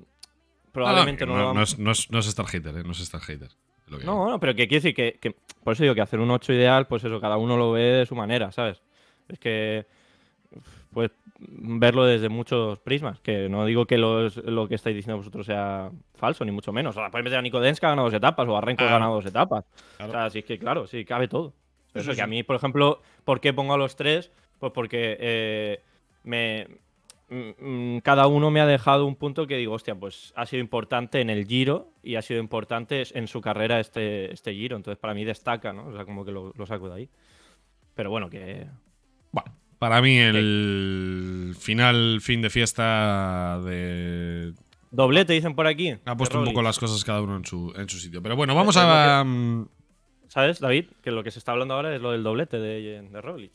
probablemente ah, no, no, lo... no, es, no, es, no es Star Hater, ¿eh? no es Star Hater. no, no, pero que quiere decir que, que, Por eso digo que hacer un 8 ideal, pues eso, cada uno lo ve de su manera, ¿sabes? Es que pues verlo desde muchos prismas. Que no digo que lo que estáis diciendo vosotros sea falso, ni mucho menos. O sea, puede meter a Nicodens que ha ganado dos etapas o a Renko ha ah. ganado dos etapas. O sea, así es que claro, sí, cabe todo. eso, que a mí, por ejemplo, ¿por qué pongo a los tres? Pues porque eh, me, mm, mm, cada uno me ha dejado un punto que digo, hostia, pues ha sido importante en el giro y ha sido importante en su carrera este, este giro. Entonces, para mí destaca, ¿no? O sea, como que lo, lo saco de ahí. Pero bueno, que para mí, el final, fin de fiesta de. Doblete, dicen por aquí. Ha puesto un poco las cosas cada uno en su, en su sitio. Pero bueno, vamos a. Mm, ¿Sabes, David? Que lo que se está hablando ahora es lo del doblete de, de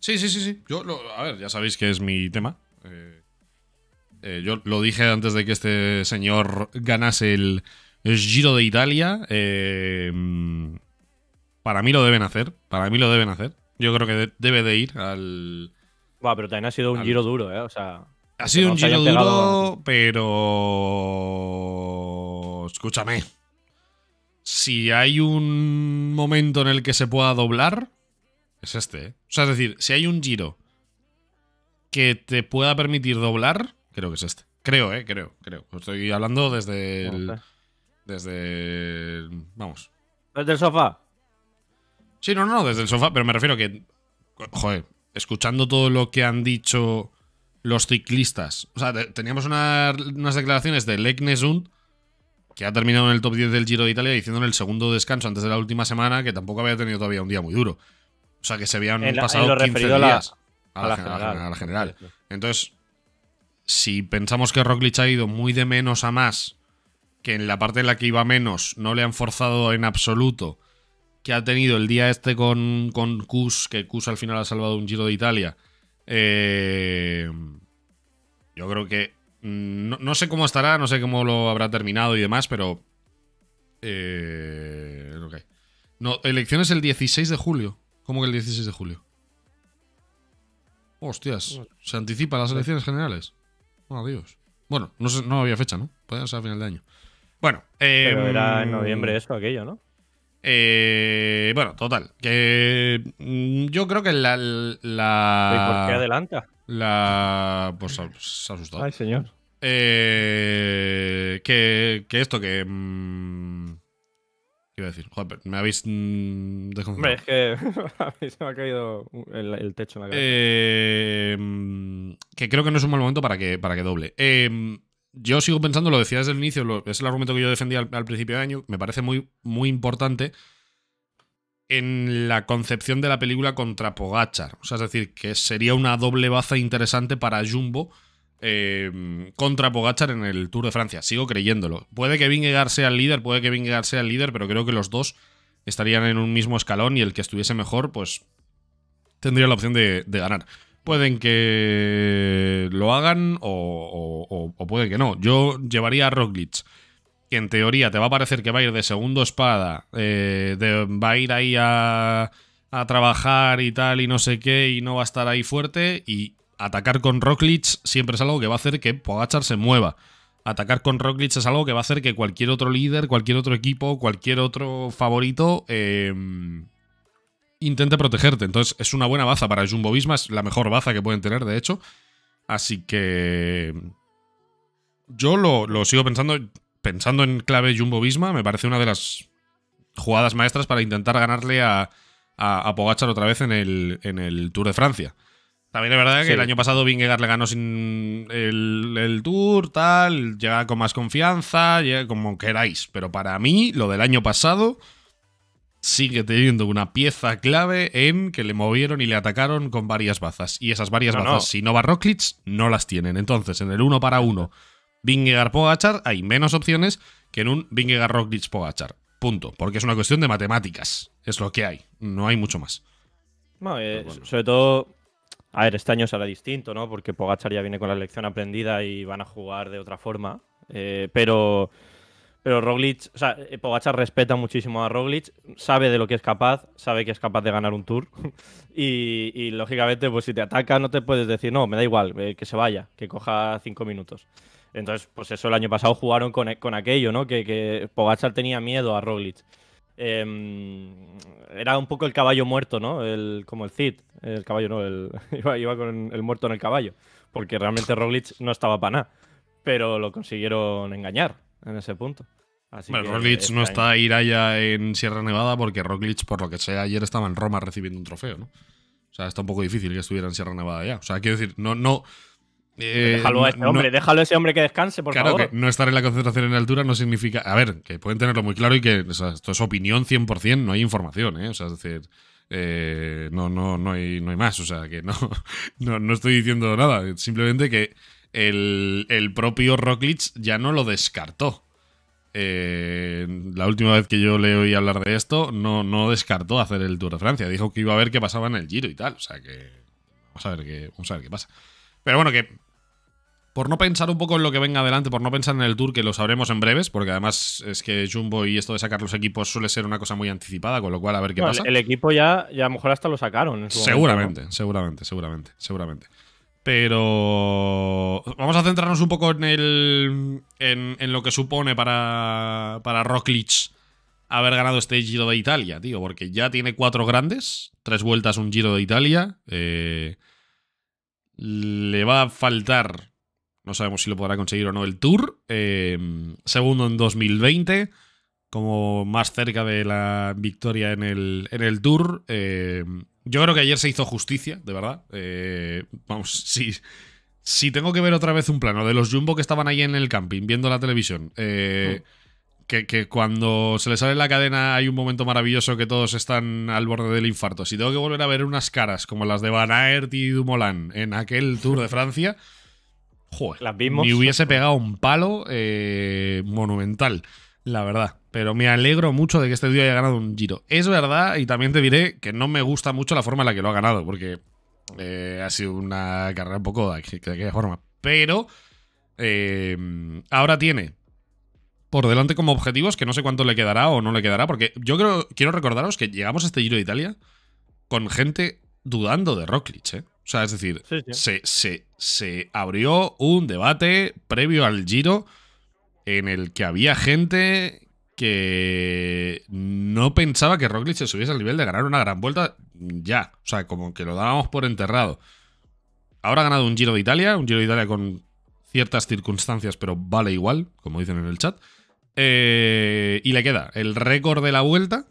Sí, sí, sí, sí. a ver, ya sabéis que es mi tema. Eh, eh, yo lo dije antes de que este señor ganase el, Giro de Italia. Eh, mm, para mí lo deben hacer. Para mí lo deben hacer. Yo creo que debe de ir al. Buah, pero también ha sido un giro duro, ¿eh? O sea. Ha sido un giro duro, pero. Escúchame. Si hay un momento en el que se pueda doblar, es este. ¿eh? O sea, es decir, si hay un giro que te pueda permitir doblar, creo que es este. Creo, ¿eh? Creo, creo. Estoy hablando desde. desde. vamos. Desde el sofá. Sí, no, no, desde el sofá, pero me refiero que, joder, escuchando todo lo que han dicho los ciclistas, o sea, teníamos unas declaraciones de Leknesund que ha terminado en el top 10 del Giro de Italia, diciendo en el segundo descanso antes de la última semana que tampoco había tenido todavía un día muy duro. O sea, que se habían pasado 15 días a la, general, a la, general. Entonces, si pensamos que Roglic ha ido muy de menos a más, que en la parte en la que iba menos no le han forzado en absoluto que ha tenido el día este con, con que Kus al final ha salvado un Giro de Italia. Eh, yo creo que. Mm, no, sé cómo estará, no sé cómo lo habrá terminado y demás, pero. Eh, no, elecciones el 16 de julio. ¿Cómo que el 16 de julio? Hostias, se anticipa las elecciones generales. Oh, Bueno, no, no había fecha, ¿no? Podían ser a final de año. Bueno, Pero era en em, noviembre esto, aquello, ¿no? Eh, bueno, total. Que mm, yo creo que la. por qué adelanta? La. Pues se ha asustado. Ay, señor. Eh, que, que, esto, que. Mm, ¿Qué iba a decir? Joder, me habéis. Mmm, es que. a mí se me ha caído el, techo. en la Eh, mm, que creo que no es un mal momento para que, para que doble. Eh yo sigo pensando, lo decía desde el inicio, es el argumento que yo defendí al, principio de año, me parece muy, muy importante en la concepción de la película contra Pogachar. O sea, es decir, que sería una doble baza interesante para Jumbo eh, contra Pogachar en el Tour de Francia. Sigo creyéndolo. Puede que Vingegaard sea el líder, puede que Vingegaard sea el líder, pero creo que los dos estarían en un mismo escalón y el que estuviese mejor, pues tendría la opción de ganar pueden que lo hagan o, puede que no. Yo llevaría a Roglic, que en teoría te va a parecer que va a ir de segundo espada, eh, va a ir ahí a, trabajar y tal y no sé qué y no va a estar ahí fuerte y atacar con Roglic siempre es algo que va a hacer que Pogachar se mueva. Atacar con Roglic es algo que va a hacer que cualquier otro líder, cualquier otro equipo, cualquier otro favorito eh, Intente protegerte. Entonces es una buena baza para Jumbo Visma, es la mejor baza que pueden tener, de hecho. Así que yo lo, sigo pensando, pensando en clave Jumbo Visma, me parece una de las jugadas maestras para intentar ganarle a, Pogachar otra vez en el, Tour de Francia. También es verdad que el año pasado Vingegaard le ganó sin el, Tour, tal, llega con más confianza, llega como queráis. Pero para mí, lo del año pasado, sigue teniendo una pieza clave en que le movieron y le atacaron con varias bazas. Y esas varias bazas, si no va Rocklitz, no las tienen. Entonces, en el uno para uno, Vingegaard Pogachar, hay menos opciones que en un Vingegaard Rocklitz Pogachar. Punto. Porque es una cuestión de matemáticas. Es lo que hay. No hay mucho más. Eh, sobre todo, a ver, este año será distinto, ¿no? Porque Pogachar ya viene con la lección aprendida y van a jugar de otra forma. Eh, pero pero Roglic, o sea, eh, Pogacar respeta muchísimo a Roglic, sabe de lo que es capaz, sabe que es capaz de ganar un tour. y, lógicamente, pues si te ataca, no te puedes decir, no, me da igual, eh, que se vaya, que coja cinco minutos. Entonces, pues eso el año pasado jugaron con, aquello, ¿no? Que, que Pogacar tenía miedo a Roglic. Em, era un poco el caballo muerto, ¿no? El, como el Cid. El caballo, no, el, iba, iba, con el muerto en el caballo. Porque realmente Roglic no estaba para nada. Pero lo consiguieron engañar en ese punto. bueno, Roglic no no a ir allá en Sierra Nevada porque Roglic, por lo que sea, ayer estaba en Roma recibiendo un trofeo, ¿no? O sea, está un poco difícil que estuviera en Sierra Nevada ya. O sea, quiero decir, no, no, eh, déjalo a ese hombre, déjalo a ese hombre que descanse, por favor. no estar en la concentración en altura no significa. A ver, que pueden tenerlo muy claro y que esto es opinión 100%, no hay información, ¿eh? O sea, es decir. Eh, no, no, no, hay, no hay más, o sea, que no, no estoy diciendo nada, simplemente que el, el propio Rocklitz ya no lo descartó. Eh, la última vez que yo le oí hablar de esto, no, no descartó hacer el Tour de Francia. Dijo que iba a ver qué pasaba en el Giro y tal. O sea que. Vamos a ver qué, vamos qué pasa. Pero bueno, que. Por no pensar un poco en lo que venga adelante, por no pensar en el Tour, que lo sabremos en breves, porque además es que Jumbo y esto de sacar los equipos suele ser una cosa muy anticipada, con lo cual a ver qué pasa. El, equipo ya, ya a lo mejor hasta lo sacaron. seguramente, seguramente, seguramente, seguramente. Pero vamos a centrarnos un poco en el en, lo que supone para, para Roglic haber ganado este Giro de Italia, tío, porque ya tiene cuatro grandes, tres vueltas un Giro de Italia. Eh, le va a faltar, no sabemos si lo podrá conseguir o no, el Tour. Eh, segundo en 2020, como más cerca de la victoria en el, en el Tour. Eh, yo creo que ayer se hizo justicia, de verdad. Eh, vamos, si, si tengo que ver otra vez un plano de los Jumbo que estaban ahí en el camping viendo la televisión, eh, mm. que, cuando se les sale la cadena hay un momento maravilloso que todos están al borde del infarto. Si tengo que volver a ver unas caras como las de Van Aert y Dumoulin en aquel Tour de Francia, joder, ¿Las hubiese pegado un palo eh, monumental la verdad. Pero me alegro mucho de que este tío haya ganado un giro. Es verdad, y también te diré que no me gusta mucho la forma en la que lo ha ganado, porque eh, ha sido una carrera un poco de, aquella forma. Pero eh, ahora tiene por delante como objetivos que no sé cuánto le quedará o no le quedará, porque yo creo, quiero recordaros que llegamos a este Giro de Italia con gente dudando de Rocklich, ¿eh? O sea, es decir, Se, se abrió un debate previo al Giro en el que había gente que no pensaba que Roglic se subiese al nivel de ganar una gran vuelta ya. O sea, como que lo dábamos por enterrado. Ahora ha ganado un Giro de Italia, un Giro de Italia con ciertas circunstancias, pero vale igual, como dicen en el chat. Eh, y le queda el récord de la vuelta.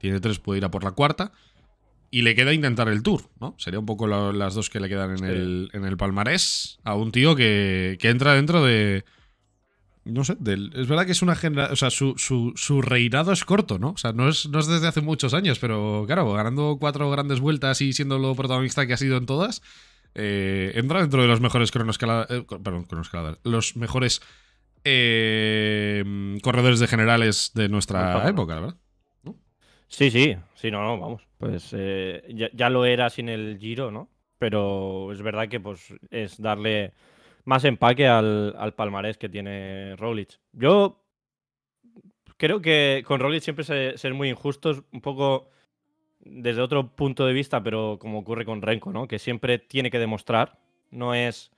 Tiene tres, puede ir a por la cuarta. Y le queda intentar el tour, ¿no? Sería un poco las dos que le quedan en, el, en el palmarés a un tío que entra dentro de, no sé, es verdad que es una generación, o sea, su, su, reinado es corto, ¿no? O sea, no es, no es desde hace muchos años, pero claro, ganando cuatro grandes vueltas y siendo lo protagonista que ha sido en todas, eh, entra dentro de los mejores cronos eh, los mejores eh, corredores de generales de nuestra época, ¿verdad? Sí, sí, sí, no, no, vamos, pues ya, ya lo era sin el giro, ¿no? Pero es verdad que pues es darle más empaque al, al palmarés que tiene Roglic. Yo creo que con Roglic siempre ser muy injustos, un poco desde otro punto de vista, pero como ocurre con Renko, ¿no? Que siempre tiene que demostrar. No es.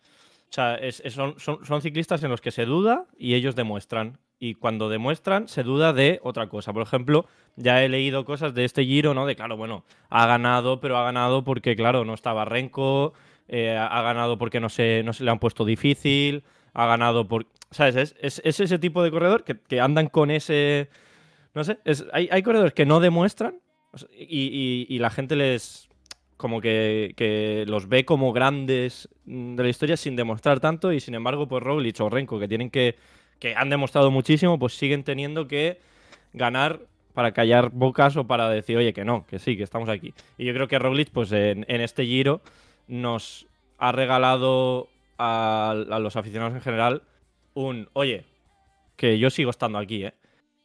O sea, son, son, son, ciclistas en los que se duda y ellos demuestran. Y cuando demuestran, se duda de otra cosa. Por ejemplo, ya he leído cosas de este giro, ¿no? De claro, bueno, ha ganado, pero ha ganado porque, claro, no estaba Renko, eh, ha ganado porque no se, no se le han puesto difícil, ha ganado por... ¿Sabes? Es, es, ese tipo de corredor que, que, andan con ese... No sé, hay, hay, corredores que no demuestran y, y, y la gente les... como que, que, los ve como grandes mm, de la historia sin demostrar tanto y sin embargo pues Roglic o Renko que tienen que... que han demostrado muchísimo pues siguen teniendo que ganar para callar bocas o para decir, oye, que no, que sí, que estamos aquí. Y yo creo que Roglic, pues en, en este giro, nos ha regalado a, los aficionados en general un, oye, que yo sigo estando aquí, ¿eh?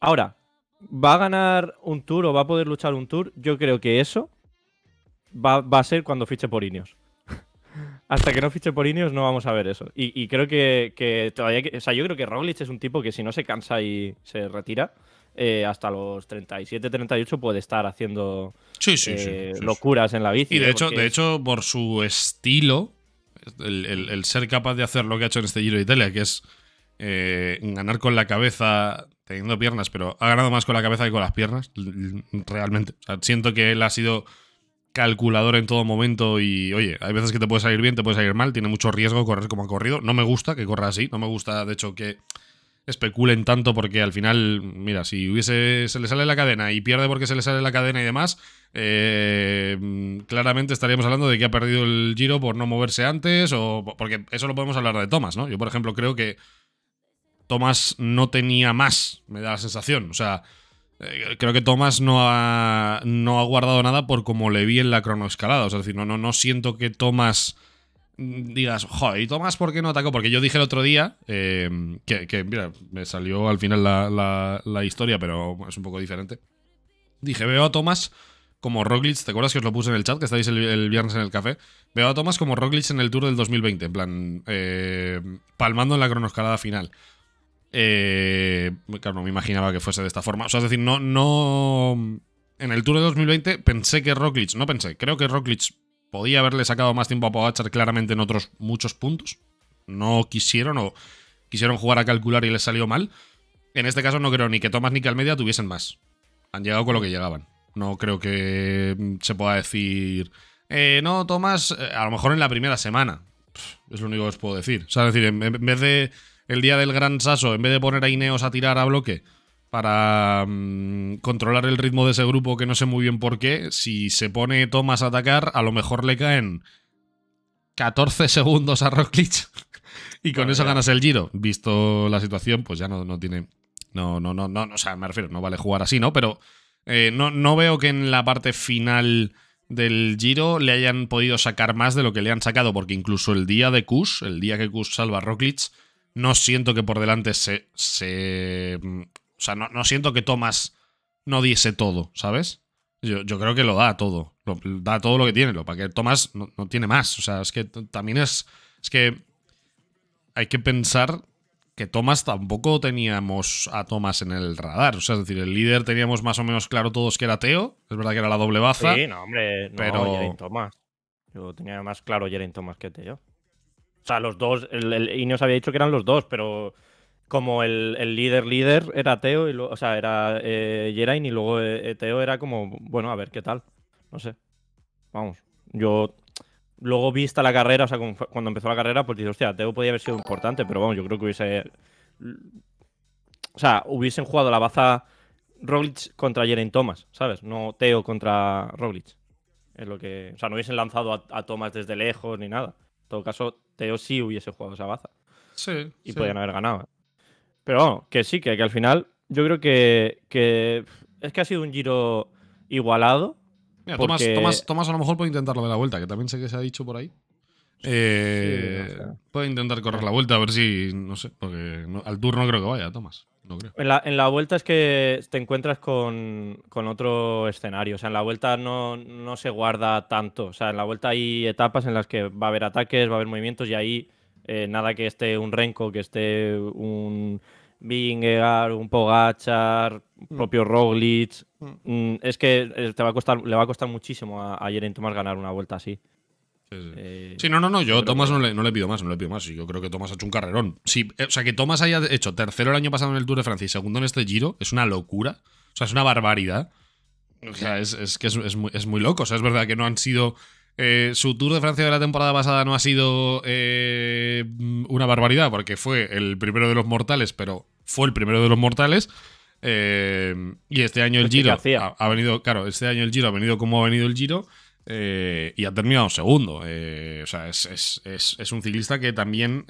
Ahora, ¿va a ganar un tour o va a poder luchar un tour? Yo creo que eso va, a ser cuando fiche por Ineos. Hasta que no fiche por Ineos no vamos a ver eso. Y, creo que, que todavía... o sea, yo creo que Roglic es un tipo que si no se cansa y se retira, eh, hasta los 37, 38 puede estar haciendo eh, locuras en la bici. Y de, ¿eh? hecho, de hecho, por su estilo, el, ser capaz de hacer lo que ha hecho en este Giro de Italia, que es ganar con la cabeza teniendo piernas, pero ha ganado más con la cabeza que con las piernas, realmente. siento que él ha sido calculador en todo momento y, oye, hay veces que te puede salir bien, te puede salir mal, tiene mucho riesgo correr como ha corrido. No me gusta que corra así, no me gusta, de hecho, que especulen tanto porque al final, mira, si hubiese se le sale la cadena y pierde porque se le sale la cadena y demás, eh, claramente estaríamos hablando de que ha perdido el giro por no moverse antes o porque eso lo podemos hablar de Thomas, ¿no? Yo por ejemplo creo que Thomas no tenía más, me da la sensación, o sea, eh, creo que Thomas no ha, no ha guardado nada por como le vi en la cronoescalada, o sea, decir, no, no, no siento que Thomas Mm, digas, joder, ¿y Tomás por qué no atacó? Porque yo dije el otro día, eh, que, mira, me salió al final la, historia, pero es un poco diferente. Dije, veo a Tomás como Roglic, ¿te acuerdas que os lo puse en el chat, que estáis el, viernes en el café? Veo a Tomás como Roglic en el Tour del 2020, en plan, eh, palmando en la cronoscalada final. Eh, claro, no me imaginaba que fuese de esta forma. O sea, es decir, no, no... En el Tour de 2020 pensé que Roglic, no pensé, creo que Roglic podía haberle sacado más tiempo a Pogachar claramente en otros muchos puntos. No quisieron o quisieron jugar a calcular y les salió mal. En este caso no creo ni que Tomás ni que Almedia tuviesen más. Han llegado con lo que llegaban. No creo que mm, se pueda decir... Eh, no, Tomás, eh, a lo mejor en la primera semana. Es lo único que os puedo decir. O sea, decir, en vez de el día del gran saso, en vez de poner a Ineos a tirar a bloque, para mm, controlar el ritmo de ese grupo que no sé muy bien por qué. Si se pone Thomas a atacar, a lo mejor le caen 14 segundos a Roglic y con eso ganas el giro. Visto la situación, pues ya no, no tiene... No, no, no, no, o sea, me refiero, no vale jugar así, ¿no? Pero eh, no, no veo que en la parte final del Giro le hayan podido sacar más de lo que le han sacado, porque incluso el día de Kush, el día que Kush salva a no siento que por delante se mm, o sea, no, siento que Thomas no diese todo, ¿sabes? Yo, creo que lo da todo. da todo lo que tiene. Lo para que Thomas no, tiene más. O sea, es que también es. Es que. Hay que pensar que Thomas tampoco teníamos a Thomas en el radar. O sea, es decir, el líder teníamos más o menos claro todos que era Teo. Es verdad que era la doble baza. Sí, no, hombre. No, pero. Thomas. Yo tenía más claro Jeren Thomas que Teo. O sea, los dos. El, el, y nos había dicho que eran los dos, pero como el, líder líder era Teo, y lo, o sea, era eh, y luego eh, eh, Teo era como, bueno, a ver qué tal. No sé. Vamos, yo luego vista la carrera, o sea, cuando empezó la carrera, pues dije, hostia, Teo podía haber sido importante, pero vamos, yo creo que hubiese... O sea, hubiesen jugado la baza Roglic contra Geraint Thomas, ¿sabes? No Teo contra Roglic. Es lo que... O sea, no hubiesen lanzado a, Thomas desde lejos ni nada. En todo caso, Teo sí hubiese jugado esa baza. Sí. Y podían haber ganado. ¿eh? Pero vamos, que sí, que, al final yo creo que, es que ha sido un giro igualado. Tomás, a lo mejor puede intentarlo de la vuelta, que también sé que se ha dicho por ahí. Eh, puede intentar correr la vuelta a ver si, no sé, porque no, al turno creo que vaya, Tomás. En, la, vuelta es que te encuentras con, con otro escenario. O sea, en la vuelta no, no, se guarda tanto. O sea, en la vuelta hay etapas en las que va a haber ataques, va a haber movimientos y ahí eh, nada que esté un Renko, que esté un Bingegar, un Pogachar, mm. propio Roglic. Mm. Mm, es que eh, va a costar, le va a costar muchísimo a, Jeren Thomas ganar una vuelta así. Sí, eh, no, no, no. Yo Tomás no, le, le, pido más, no le pido más. Yo creo que Tomás ha hecho un carrerón. Sí, o sea, que Tomás haya hecho tercero el año pasado en el Tour de Francia y segundo en este Giro es una locura. O sea, es una barbaridad. O sea, es, que es, muy, es muy loco. O sea, es verdad que no han sido eh, su Tour de Francia de la temporada pasada no ha sido eh, una barbaridad, porque fue el primero de los mortales, pero fue el primero de los mortales. Eh, y este año el este Giro ha, venido, claro, este año el Giro ha venido como ha venido el Giro y ha terminado segundo. o sea, es, un ciclista que también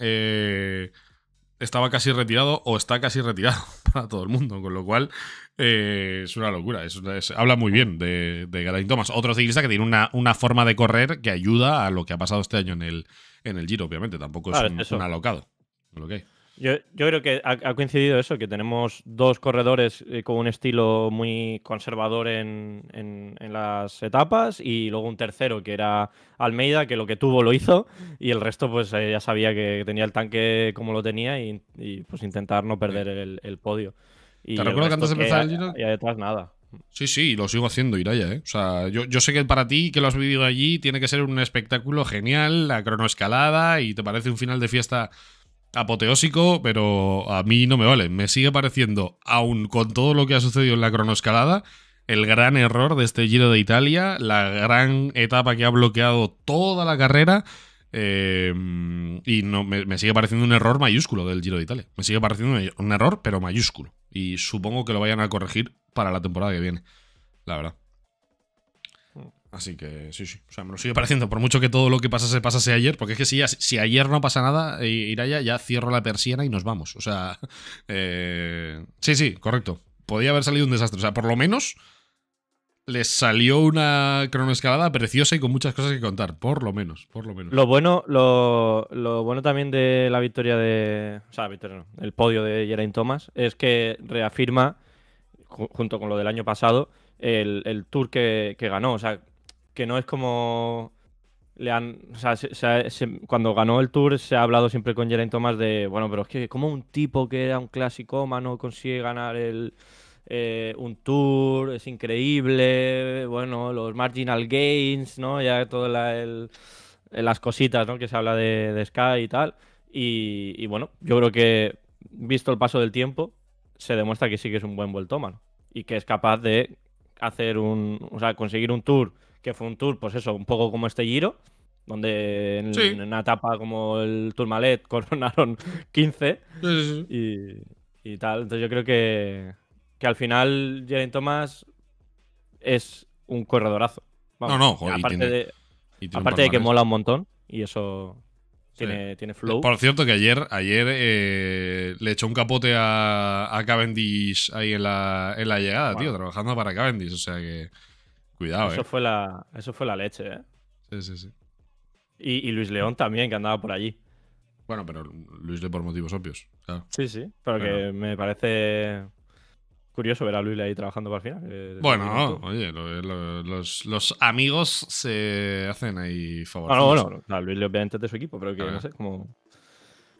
estaba casi retirado o está casi retirado para todo el mundo, con lo cual eh, es una locura. Es, habla muy bien de, de Thomas, otro ciclista que tiene una, una, forma de correr que ayuda a lo que ha pasado este año en el, en el Giro, obviamente. Tampoco es, un, alocado. Lo que yo, creo que ha, coincidido eso, que tenemos dos corredores eh, con un estilo muy conservador en, las etapas y luego un tercero que era Almeida, que lo que tuvo lo hizo y el resto pues eh, ya sabía que tenía el tanque como lo tenía y, pues intentar no perder el, podio. Y Te recuerdo que antes de empezar el Y detrás nada. Sí, sí, lo sigo haciendo, Iraya. ¿eh? O sea, yo, yo, sé que para ti, que lo has vivido allí, tiene que ser un espectáculo genial, la cronoescalada y te parece un final de fiesta apoteósico, pero a mí no me vale. Me sigue pareciendo, aún con todo lo que ha sucedido en la cronoescalada, el gran error de este Giro de Italia, la gran etapa que ha bloqueado toda la carrera. Eh, y no, me, sigue pareciendo un error mayúsculo del Giro de Italia. Me sigue pareciendo un error, pero mayúsculo. Y supongo que lo vayan a corregir para la temporada que viene. La verdad. Así que sí, sí. O sea, me lo sigue pareciendo. Por mucho que todo lo que pasase, pasase ayer. Porque es que si, si ayer no pasa nada, eh, Iraya, ya cierro la persiana y nos vamos. O sea. Eh, sí, sí, correcto. Podía haber salido un desastre. O sea, por lo menos les salió una cronoescalada preciosa y con muchas cosas que contar, por lo menos, por lo menos. Lo bueno, lo, lo bueno también de la victoria de, o sea, el podio de Geraint Thomas es que reafirma, junto con lo del año pasado, el, tour que, que, ganó. O sea, que no es como... Le han, cuando ganó el Tour se ha hablado siempre con Geraint Thomas de, bueno, pero es que como un tipo que era un clásico, mano consigue ganar el, eh, un Tour, es increíble, bueno, los marginal gains, ¿no? Ya todas las cositas, ¿no? Que se habla de, Sky y tal. Y, bueno, yo creo que visto el paso del tiempo, se demuestra que sí que es un buen vueltómano y que es capaz de hacer un, o sea, conseguir un Tour que fue un tour, pues eso, un poco como este Giro, donde en, una etapa como el Tourmalet coronaron 15 y, tal. Entonces yo creo que, al final Jaren Thomas es un corredorazo. no, no, joder, aparte, de, aparte de que mola un montón y eso tiene, flow. Por cierto que ayer, ayer eh, le echó un capote a, a, Cavendish ahí en la, en la llegada, tío, trabajando para Cavendish, o sea que eso eh. Fue la, eso fue la leche, ¿eh? Sí, sí, sí. Y, Luis León también, que andaba por allí. Bueno, pero Luis León por motivos obvios. Sí, sí, pero, que me parece curioso ver a Luis León ahí trabajando para el final. Bueno, oye, los, los, amigos se hacen ahí favoritos. Ah, Luis León obviamente es de su equipo, pero que no sé, como...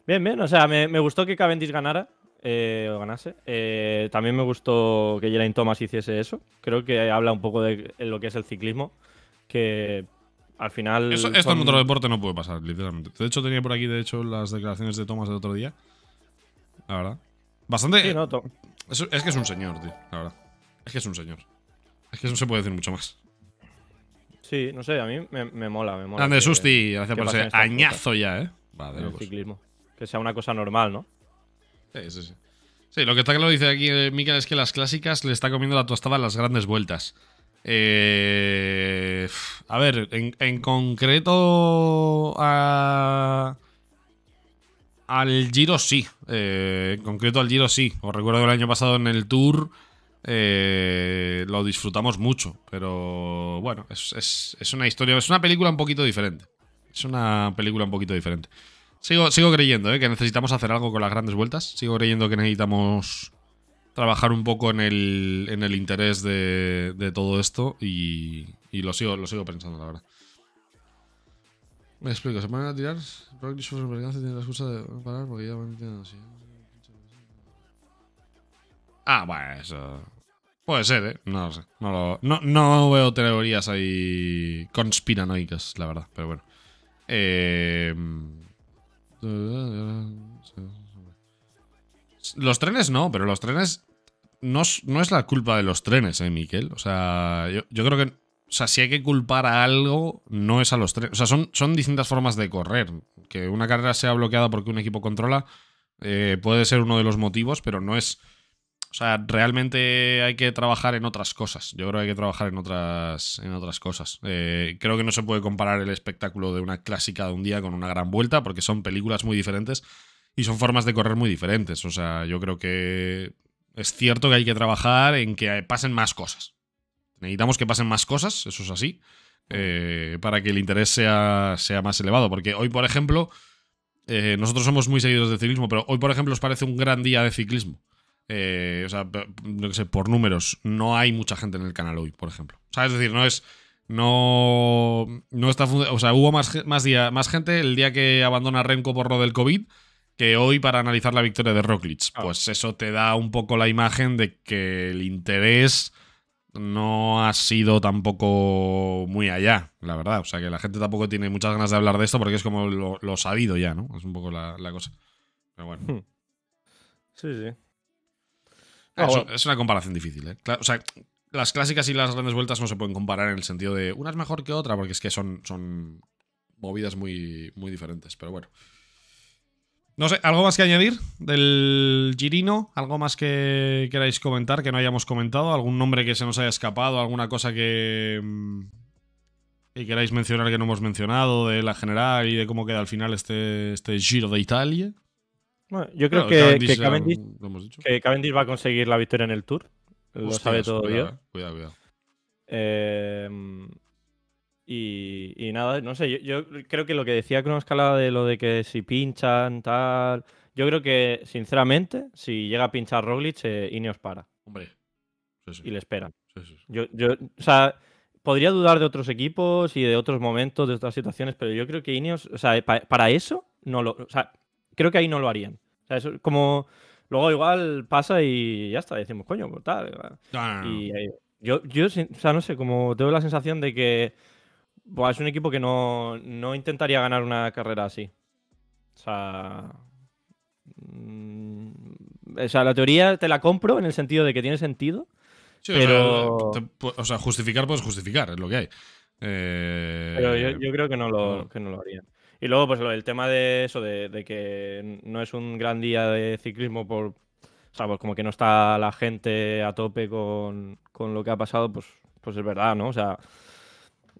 Bien, bien, o sea, me, me gustó que Cavendish ganara. Eh, o ganase. Eh, también me gustó que Geraint Thomas hiciese eso. Creo que habla un poco de lo que es el ciclismo, que al final... esto en otro deporte no puede pasar, literalmente. De hecho, tenía por aquí, de hecho, las declaraciones de Thomas del otro día. La verdad. Bastante... es, que es un señor, tío, la verdad. Es que es un señor. Es que no se puede decir mucho más. Sí, no sé, a mí me, mola, me mola. de Susti, gracias por ese añazo ya, ¿eh? Vale, el pues. ciclismo. Que sea una cosa normal, ¿no? Sí, lo que está claro dice aquí eh, Mika, es que las clásicas le está comiendo la tostada a las grandes vueltas. Eh, a ver, en, concreto al Giro sí. Eh, en concreto al Giro sí. Os recuerdo el año pasado en el Tour lo disfrutamos mucho, pero bueno, es, es una historia, es una película un poquito diferente. Es una película un poquito diferente. Sigo, creyendo ¿eh? que necesitamos hacer algo con las grandes vueltas. Sigo creyendo que necesitamos trabajar un poco en el, en el interés de, todo esto y, lo, sigo, lo sigo pensando, la verdad. Me explico, se ponen a tirar. porque ya así. Ah, bueno, eso. Puede ser, ¿eh? No lo sé. no veo teorías ahí conspiranoicas, la verdad, pero bueno. Eh. Los trenes no, pero los trenes no, es la culpa de los trenes, ¿eh, Miquel? O sea, yo, creo que o sea, si hay que culpar a algo, no es a los trenes. O sea, son, distintas formas de correr. Que una carrera sea bloqueada porque un equipo controla eh, puede ser uno de los motivos, pero no es o sea, realmente hay que trabajar en otras cosas. Yo creo que hay que trabajar en otras, en otras cosas. Eh, creo que no se puede comparar el espectáculo de una clásica de un día con una gran vuelta, porque son películas muy diferentes y son formas de correr muy diferentes. O sea, yo creo que es cierto que hay que trabajar en que pasen más cosas. Necesitamos que pasen más cosas, eso es así, eh, para que el interés sea, sea más elevado. Porque hoy, por ejemplo, eh, nosotros somos muy seguidos de ciclismo, pero hoy, por ejemplo, os parece un gran día de ciclismo eh, o sea, no sé, por números, no hay mucha gente en el canal hoy, por ejemplo. O es decir, no es. No. No está. O sea, hubo más, más, día, más gente el día que abandona Renko por lo del COVID que hoy para analizar la victoria de Roglic. Pues eso te da un poco la imagen de que el interés no ha sido tampoco muy allá, la verdad. O sea, que la gente tampoco tiene muchas ganas de hablar de esto porque es como lo, sabido ya, ¿no? Es un poco la, la cosa. Pero bueno. Hmm. Sí, sí. Ah, es, una comparación difícil, ¿eh? O sea, las clásicas y las grandes vueltas no se pueden comparar en el sentido de una es mejor que otra, porque es que son, son movidas muy, muy diferentes, pero bueno. No sé, ¿algo más que añadir del Girino? ¿Algo más que queráis comentar que no hayamos comentado? ¿Algún nombre que se nos haya escapado? ¿Alguna cosa que, mm, que queráis mencionar que no hemos mencionado de la general y de cómo queda al final este, este Giro de Italia? yo creo que, Cavendish, va a conseguir la victoria en el Tour. Lo sabe todo cuidado, eh, cuidado, cuidado. Em, y, nada, no sé, yo, creo que lo que decía una Escalada de lo de que si pinchan, tal. Yo creo que, sinceramente, si llega a pinchar Roglic, eh, Ineos para. Hombre. Y le esperan. podría dudar de otros equipos y de otros momentos, de otras situaciones, pero yo creo que Ineos, o sea, eh, para eso, no lo, creo que ahí no lo harían. O sea, como. Luego igual pasa y ya está, decimos, coño, pues tal. yo, yo, o sea, no sé, como tengo la sensación de que es un equipo que no, intentaría ganar una carrera así. Mm, o sea, la teoría te la compro en el sentido de que tiene sentido. pero... o, sea, justificar puedes justificar, es lo que hay. Pero yo, eh, creo que no lo, haría y luego, pues el tema de eso, de, que no es un gran día de ciclismo por, o pues, como que no está la gente a tope con, con lo que ha pasado, pues, pues es verdad, ¿no? O sea,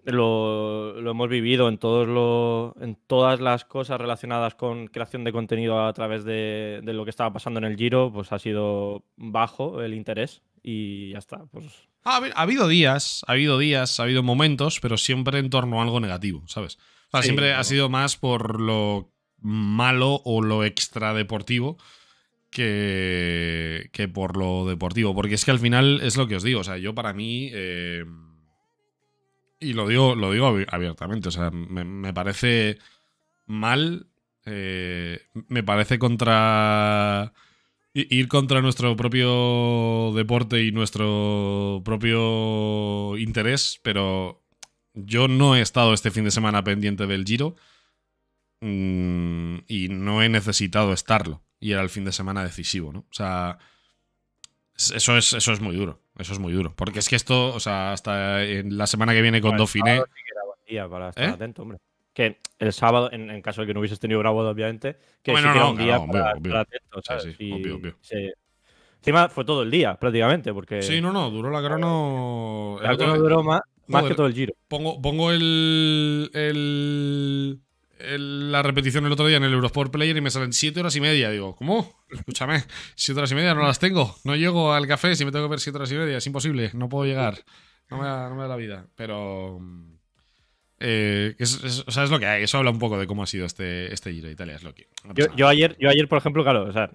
lo, lo, hemos vivido en, todos lo, en todas las cosas relacionadas con creación de contenido a través de, de, lo que estaba pasando en el Giro, pues ha sido bajo el interés y ya está. Pues. Ha, habido días, ha habido días, ha habido momentos, pero siempre en torno a algo negativo, ¿sabes? siempre ha sido más por lo malo o lo extradeportivo que, que por lo deportivo. Porque es que al final es lo que os digo. O sea, yo para mí. Eh, y lo digo, lo digo abiertamente. O sea, me, parece mal. Eh, me parece contra. Ir contra nuestro propio deporte y nuestro propio interés, pero yo no he estado este fin de semana pendiente del Giro mm, y no he necesitado estarlo. Y era el fin de semana decisivo, ¿no? O sea, eso es, eso es muy duro. Eso es muy duro. Porque es que esto, o sea, hasta en la semana que viene con Dauphiné. Sí para estar ¿Eh? atento, hombre. Que el sábado, en, caso de que no hubieses tenido grabado, obviamente, que bueno, un día atento, Sí, sí, Encima fue todo el día, prácticamente, porque... Sí, no, no, duró la grano La crono duró más, más que todo el giro. Pongo, pongo el, la repetición el otro día en el Eurosport Player y me salen 7 horas y media. Digo, ¿cómo? Escúchame, 7 horas y media no las tengo. No llego al café si me tengo que ver 7 horas y media. Es imposible, no puedo llegar. No me da, la vida. Pero. Eh, o sea, es lo que hay. Eso habla un poco de cómo ha sido este, este Giro de Italia. Es lo que, yo, ayer, yo ayer, por ejemplo, claro, o sea,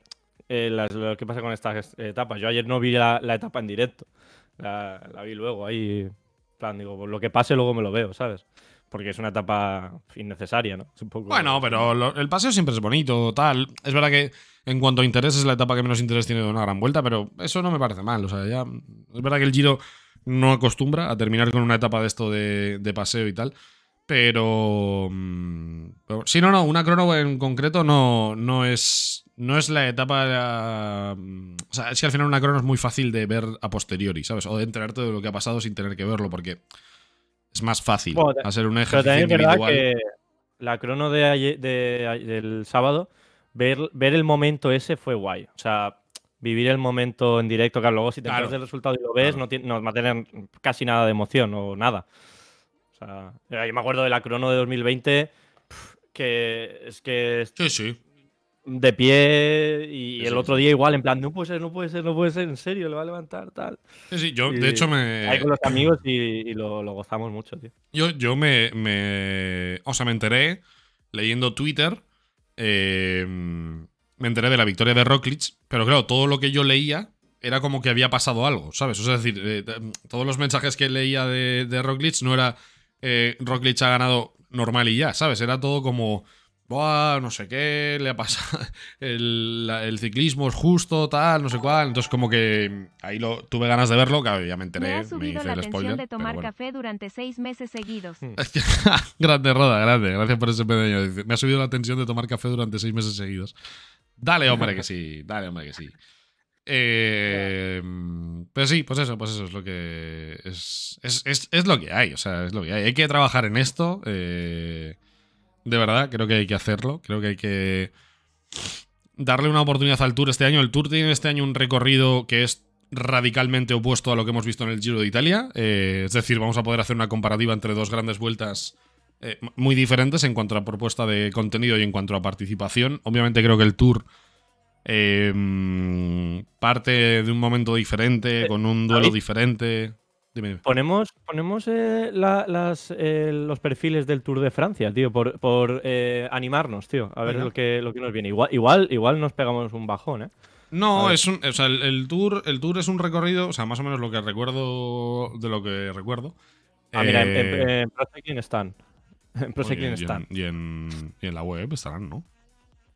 eh, lo que pasa con estas etapas. Yo ayer no vi la, etapa en directo. la vi luego ahí plan, digo, lo que pase luego me lo veo, ¿sabes? Porque es una etapa innecesaria, ¿no? Bueno, pero el paseo siempre es bonito, tal. Es verdad que en cuanto a interés es la etapa que menos interés tiene de una gran vuelta, pero eso no me parece mal. O sea, ya. Es verdad que el giro no acostumbra a terminar con una etapa de esto de, paseo y tal. Pero, mm, Sí, no, no, una crono en concreto no, no es no es la etapa. Mm, o sea, es que al final una crono es muy fácil de ver a posteriori, ¿sabes? O de enterarte de lo que ha pasado sin tener que verlo, porque es más fácil hacer un ejercicio pero también que la crono de ayer, del sábado, ver, ver el momento ese fue guay. O sea, vivir el momento en directo, claro, luego si te claro. el resultado y lo ves, no, no va a tener casi nada de emoción o nada. O sea, yo me acuerdo de la crono de 2020, que es que... Sí, sí de pie y, el otro día igual, en plan, no puede ser, no puede ser, no puede ser, en serio, le va a levantar tal. Sí, sí, yo de hecho me... Ahí con los amigos y, lo, gozamos mucho, tío. Yo, yo me, O sea, me enteré leyendo Twitter, em, me enteré de la victoria de Rocklich, pero claro, todo lo que yo leía era como que había pasado algo, ¿sabes? O sea, es decir, eh, em, todos los mensajes que leía de, de no era eh, ha ganado normal y ya, ¿sabes? Era todo como... Buah, no sé qué, le ha pasado. El, ciclismo es justo, tal, no sé cuál. Entonces, como que ahí lo tuve ganas de verlo, claro, ya me enteré. Me, ha subido la tensión de tomar café durante seis meses seguidos. Hmm. grande, Roda, grande. Gracias por ese pendeño. Me ha subido la tensión de tomar café durante seis meses seguidos. Dale, hombre, que sí. Dale, hombre, que sí. Em, pero sí, pues eso, pues eso es lo que. Es, es, es, es, lo que hay, o sea, es lo que hay. Hay que trabajar en esto. Eh de verdad, creo que hay que hacerlo. Creo que hay que darle una oportunidad al Tour este año. El Tour tiene este año un recorrido que es radicalmente opuesto a lo que hemos visto en el Giro de Italia. Eh, es decir, vamos a poder hacer una comparativa entre dos grandes vueltas eh, muy diferentes en cuanto a propuesta de contenido y en cuanto a participación. Obviamente creo que el Tour eh, mm, parte de un momento diferente, con un duelo diferente. Ponemos, ponemos eh, eh, los perfiles del Tour de Francia, tío, por, eh, animarnos, tío, a ver lo que, lo que nos viene. Igual, igual, nos pegamos un bajón, ¿eh? No, es un, o sea, el, tour, el tour es un recorrido, o sea, más o menos lo que recuerdo de lo que recuerdo. Ah, mira, en, en, en están. En quién están. Y en, la web estarán, ¿no?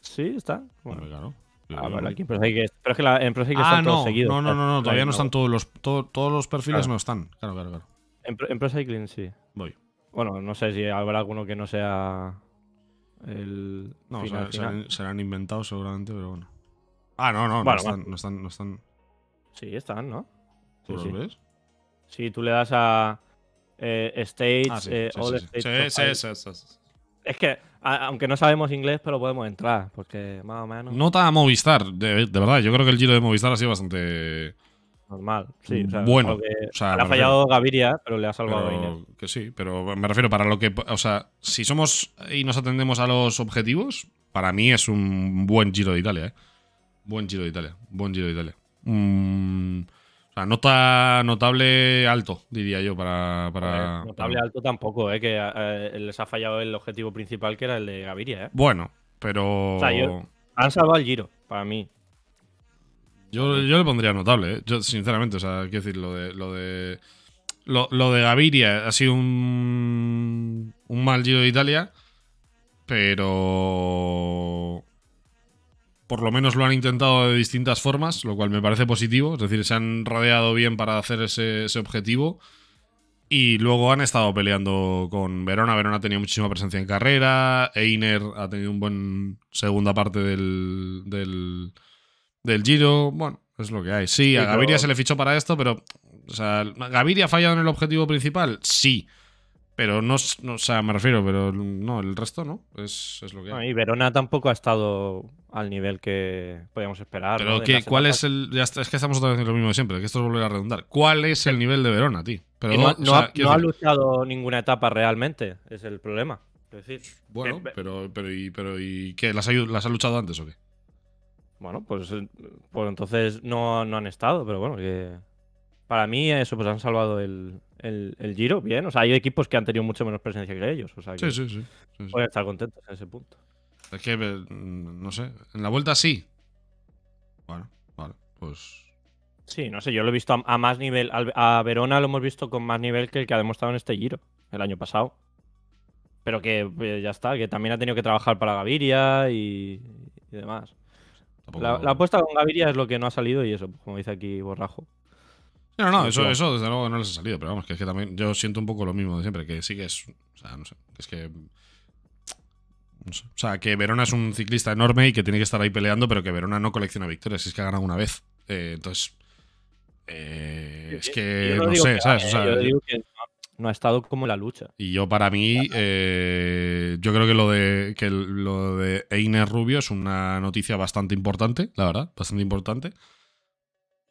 Sí, están. Bueno. Ah, aquí en ProCycling pero es que en ah, están no, todos seguidos. No, no, no, todavía no están todos los, todos los perfiles, no están. Claro, claro, claro. En, en Procycling sí. Voy. Bueno, no sé si habrá alguno que no sea el. No, final, serán, inventados seguramente, pero bueno. Ah, no, no, no, están, no, están, Sí, están, ¿no? ¿Tú sí, sí. ves? Sí, tú le das a. Eh, ah, eh, stage, sí, stage. Sí, sí, sí, Es que aunque no sabemos inglés, pero podemos entrar, porque más o menos. Nota a Movistar, de, verdad, yo creo que el giro de Movistar ha sido bastante. Normal, sí. bueno, le ha fallado Gaviria, pero le ha salvado a Que sí, pero me refiero para lo que. O sea, si somos y nos atendemos a los objetivos, para mí es un buen giro de Italia, ¿eh? Buen giro de Italia, buen giro de Italia. Mmm o sea, no notable alto, diría yo, para... notable alto tampoco, ¿eh? Que eh, eh, les ha fallado el objetivo principal, que era el de Gaviria, ¿eh? Bueno, pero... han salvado el giro, para mí. Yo, le pondría notable, eh. Yo, sinceramente, o sea, quiero decir, lo de... Lo de... lo de Gaviria ha sido un, un mal giro de Italia, pero por lo menos lo han intentado de distintas formas, lo cual me parece positivo. Es decir, se han rodeado bien para hacer ese, objetivo. Y luego han estado peleando con Verona. Verona ha tenido muchísima presencia en carrera. Einer ha tenido un buen segunda parte del, del Giro. Bueno, es lo que hay. Sí, a Gaviria se le fichó para esto, pero. O sea, ¿Gaviria ha fallado en el objetivo principal? Sí. Pero no, o sea, me refiero, pero no, el resto no, es, lo que y Verona tampoco ha estado al nivel que podíamos esperar. Pero que, ¿cuál es el...? es que estamos otra vez en lo mismo de siempre, que esto volverá a redundar. ¿Cuál es el nivel de Verona, tío? Pero no, ha, luchado ninguna etapa realmente, es el problema. Es decir, bueno, pero, pero, ¿y, pero, ¿y qué? ¿Las ha, ¿Las ha luchado antes o qué? Bueno, pues, eh, pues entonces no, no han estado, pero bueno, que para mí eso, pues han salvado el, el, Giro, bien. O sea, hay equipos que han tenido mucho menos presencia que ellos. sí, sí, sí, Pueden estar contentos en ese punto. Es que, no sé, en la vuelta sí. Bueno, vale, pues... Sí, no sé, yo lo he visto a, más nivel. A, Verona lo hemos visto con más nivel que el que ha demostrado en este Giro, el año pasado. Pero que eh, ya está, que también ha tenido que trabajar para Gaviria y, demás. la, apuesta con Gaviria es lo que no ha salido y eso, como dice aquí Borrajo. No, no, eso, eso desde luego no les ha salido, pero vamos, que es que también yo siento un poco lo mismo de siempre, que sí que es. O sea, no sé, es que. o sea, que Verona es un ciclista enorme y que tiene que estar ahí peleando, pero que Verona no colecciona victorias, es que ha ganado una vez. Eh, entonces. Eh, es que no, sé, ¿sabes? Eh, yo digo que no ha estado como la lucha. Y yo para mí, yo creo que lo de que lo de Einer Rubio es una noticia bastante importante, la verdad, bastante importante.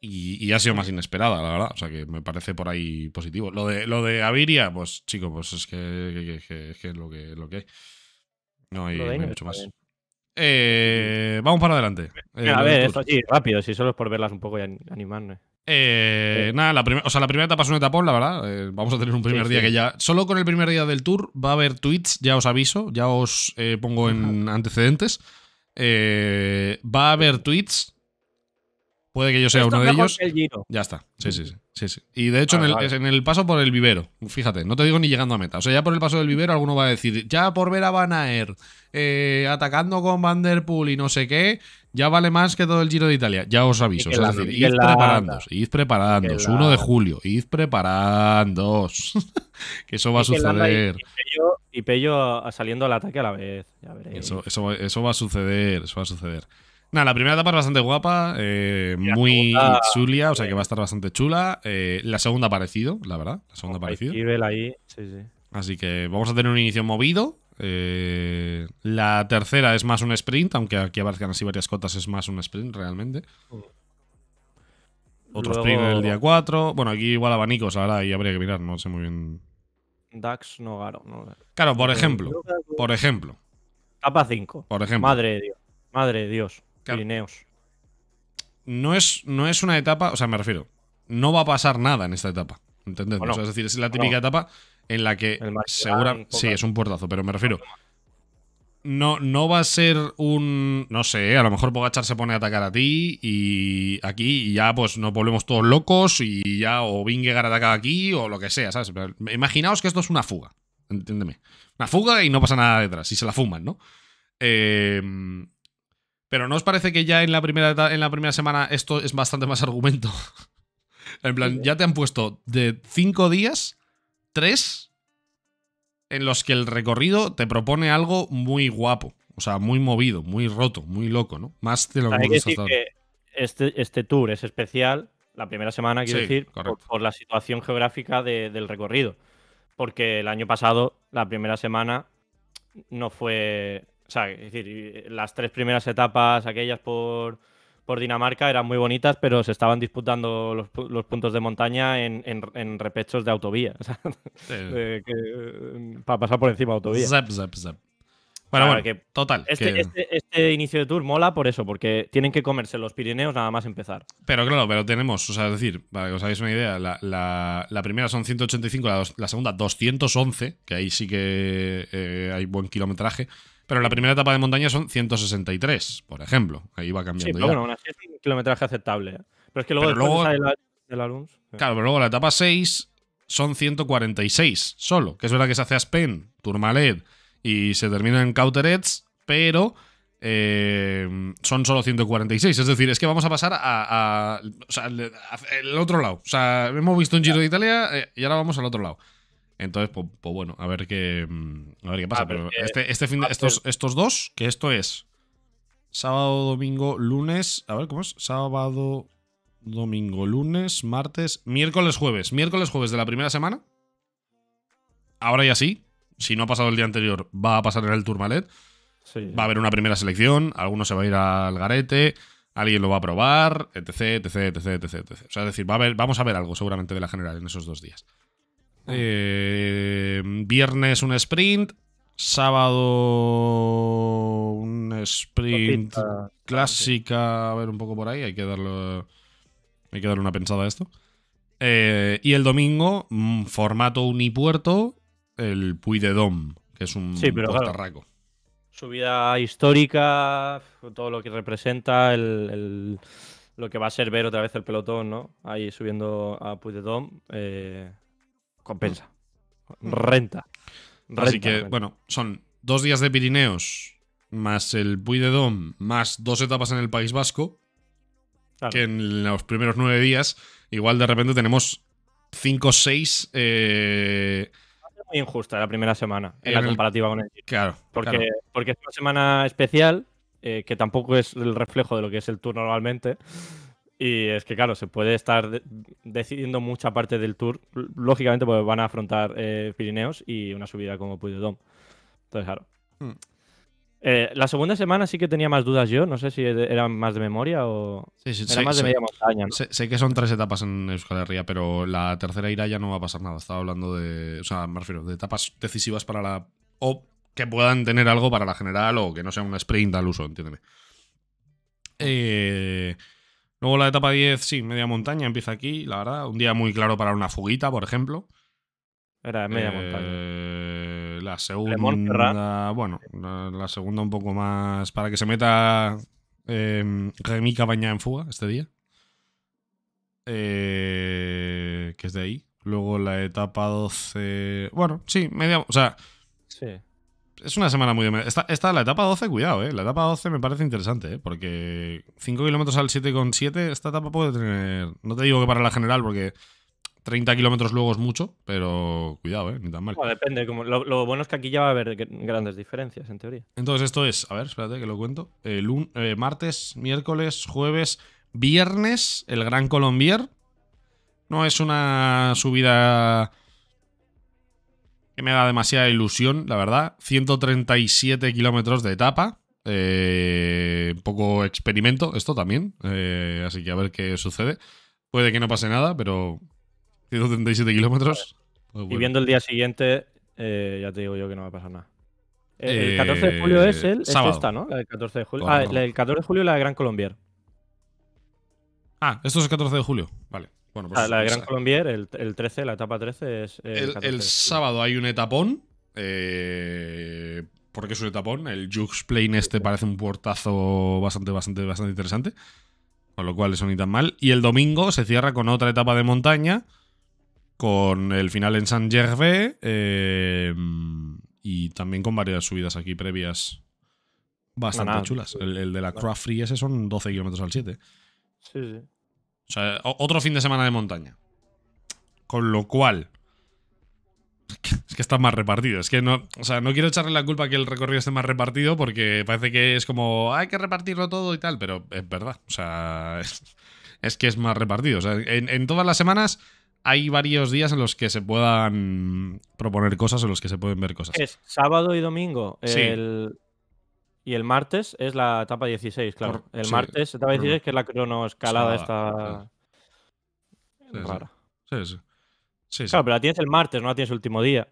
Y, ha sido más inesperada, la verdad. O sea, que me parece por ahí positivo. Lo de, lo de Aviria, pues chico, pues es que, es lo que, lo que hay. No hay, mucho más. Eh, vamos para adelante. Eh, a ver, esto sí, rápido, si solo es por verlas un poco y animarme. Eh, nada, la o sea, la primera etapa es una etapa la verdad. vamos a tener un primer día que ya. Solo con el primer día del tour va a haber tweets, ya os aviso, ya os pongo en antecedentes. va a haber tweets Puede que yo sea uno de ellos. Ya está. Sí, sí, sí. Y de hecho, en, el, paso por el vivero, fíjate, no te digo ni llegando a meta. O sea, ya por el paso del vivero, alguno va a decir, ya por ver a Van aer eh, atacando con Vanderpool y no sé qué, ya vale más que todo el Giro de Italia. Ya os aviso. Es, decir, id, id preparándos, 1 de julio, id preparándos. que eso va a suceder. Y, Pello, saliendo al ataque a la vez. eso va a suceder, eso va a suceder. Nada, la primera etapa es bastante guapa, eh, muy segunda, o sea que eh. va a estar bastante chula. Eh, la segunda parecido, la verdad. La segunda parecido. Ahí, sí, sí. Así que vamos a tener un inicio movido. la tercera es más un sprint, aunque aquí aparezcan así varias cotas, es más un sprint realmente. Mm. Otro sprint el día 4. Bueno, aquí igual abanicos, ahora y habría que mirar, no sé muy bien. Dax Nogaro. No. Claro, por ejemplo. Por ejemplo. Capa 5. Por ejemplo. Madre Dios. Madre de Dios. No es, no es una etapa, o sea, me refiero, no va a pasar nada en esta etapa. ¿Entendés? es decir, es la típica etapa en la que segura, sí, es un puertazo, pero me refiero. No, no va a ser un. No sé, a lo mejor Pogachar se pone a atacar a ti y aquí y ya pues nos volvemos todos locos y ya o Vingegaard ataca aquí o lo que sea, ¿sabes? imaginaos que esto es una fuga, entiéndeme. Una fuga y no pasa nada detrás y se la fuman, ¿no? Eh, pero ¿no os parece que ya en la primera, en la primera semana esto es bastante más argumento? en plan, ya te han puesto de cinco días, tres en los que el recorrido te propone algo muy guapo. O sea, muy movido, muy roto, muy loco, ¿no? Más de lo que, Hay que, decir que este, este tour es especial, la primera semana, quiero decir, por, la situación geográfica del recorrido. Porque el año pasado, la primera semana, no fue sea, decir, eh, las tres primeras etapas, aquellas por, por Dinamarca, eran muy bonitas, pero se estaban disputando los, puntos de montaña en, repechos de autovía. para pasar por encima de autovía. Zap, zap, zap. Bueno, bueno, total. Este, este, este, inicio de tour mola por eso, porque tienen que comerse los Pirineos nada más empezar. Pero claro, pero tenemos, o sea, es decir, para que os hagáis una idea, la, primera son 185, la, segunda 211, que ahí sí que eh, hay buen kilometraje. Pero la primera etapa de montaña son 163, por ejemplo. Ahí va cambiando. Sí, bueno, un kilometraje aceptable. ¿eh? Pero es que luego, de la, Claro, pero luego la etapa 6 son 146 solo. Que es verdad que se hace Aspen, Turmalet y se termina en Cauterets, pero eh, son solo 146. Es decir, es que vamos a pasar a, otro lado. O sea, hemos visto un Giro de Italia eh, y ahora vamos al otro lado. Entonces, pues, pues, bueno, a ver qué, mm, a ver qué pasa. Ah, pero este, este, fin estos, estos dos, que esto es sábado, domingo, lunes. A ver, ¿cómo es? Sábado, domingo, lunes, martes, miércoles, jueves. Miércoles, jueves de la primera semana. Ahora ya sí. Si no ha pasado el día anterior, va a pasar en el Tourmalet. Va a haber una primera selección. Alguno se va a ir al garete. Alguien lo va a probar. Etc, etc, etc, etc. O sea, es decir, vamos a ver algo seguramente de la general en esos dos días. Ah. Eh, viernes un sprint, sábado un sprint ah, clásica, a ver un poco por ahí, hay que darle, hay que darle una pensada a esto. Eh, y el domingo, mm, formato unipuerto, el Puy de Dom, que es un sí, subida histórica, todo lo que representa, lo que va a ser ver otra vez el pelotón, ¿no? Ahí subiendo a Puy de Dom. Eh, compensa. Mm. Renta. Así que, bueno, son dos días de Pirineos, más el Puy de Dom, más dos etapas en el País Vasco. Que en los primeros nueve días, igual de repente tenemos cinco o seis. Eh, muy injusta la primera semana en, la comparativa con el Claro. Porque, porque es una semana especial eh, que tampoco es el reflejo de lo que es el Tour normalmente. Y es que, claro, se puede estar decidiendo mucha parte del tour, lógicamente, porque van a afrontar eh, Pirineos y una subida como Puy de Dom. Entonces, claro. Hmm. Eh, la segunda semana sí que tenía más dudas yo, no sé si era más de memoria o. Sí, sí, era sé, más de media montaña. Sé, que son tres etapas en Euskal pero la tercera ira ya no va a pasar nada. Estaba hablando de. O sea, me refiero, de etapas decisivas para la. O que puedan tener algo para la general o que no sea una sprint al uso, entiéndeme. Hmm. Eh. Luego la etapa 10, sí, media montaña empieza aquí, la verdad. Un día muy claro para una fuguita, por ejemplo. Era media eh, montaña. La segunda, bueno, la, segunda un poco más para que se meta eh, em, Remy Cabaña en fuga este día. Eh, que es de ahí. Luego la etapa 12. Bueno, sí, media. O sea. Sí es una semana muy... Esta, esta, la etapa 12, cuidado, ¿eh? La etapa 12 me parece interesante, ¿eh? Porque 5 kilómetros al 7,7, esta etapa puede tener... No te digo que para la general, porque 30 kilómetros luego es mucho, pero cuidado, ¿eh? Ni tan mal. depende. Como, lo, bueno es que aquí ya va a haber grandes diferencias, en teoría. Entonces esto es... A ver, espérate que lo cuento. Eh, eh, martes, miércoles, jueves, viernes, el Gran Colombier. No es una subida que me da demasiada ilusión, la verdad. 137 kilómetros de etapa. Un eh, poco experimento, esto también. Eh, así que a ver qué sucede. Puede que no pase nada, pero 137 kilómetros. Pues y viendo el día siguiente, eh, ya te digo yo que no va a pasar nada. El 14 de julio es el es esta, ¿no? El 14 de julio. Ah, el 14 de julio la de Gran Colombia. Ah, esto es el 14 de julio. Vale. Pues la Gran Colombier, el, 13, la etapa 13 es... El, sábado hay un etapón. Eh, porque es un etapón. El Jux Plain este parece un puertazo bastante, bastante, bastante interesante. Con lo cual eso ni tan mal. Y el domingo se cierra con otra etapa de montaña. Con el final en saint Gervais. Eh, y también con varias subidas aquí previas. Bastante chulas. El, de la Craft Free ese son 12 kilómetros al 7. Sí, sí. O sea, otro fin de semana de montaña. Con lo cual. Es que está más repartido. Es que no. O sea, no quiero echarle la culpa que el recorrido esté más repartido porque parece que es como. Hay que repartirlo todo y tal, pero es verdad. O sea. Es, que es más repartido. O sea, en, todas las semanas hay varios días en los que se puedan proponer cosas o en los que se pueden ver cosas. Es sábado y domingo. Sí. El, y el martes es la etapa 16, claro. El martes, etapa 16, que es la crono escalada, esta sí, rara. Sí, claro, pero la tienes el martes, no la tienes el último día.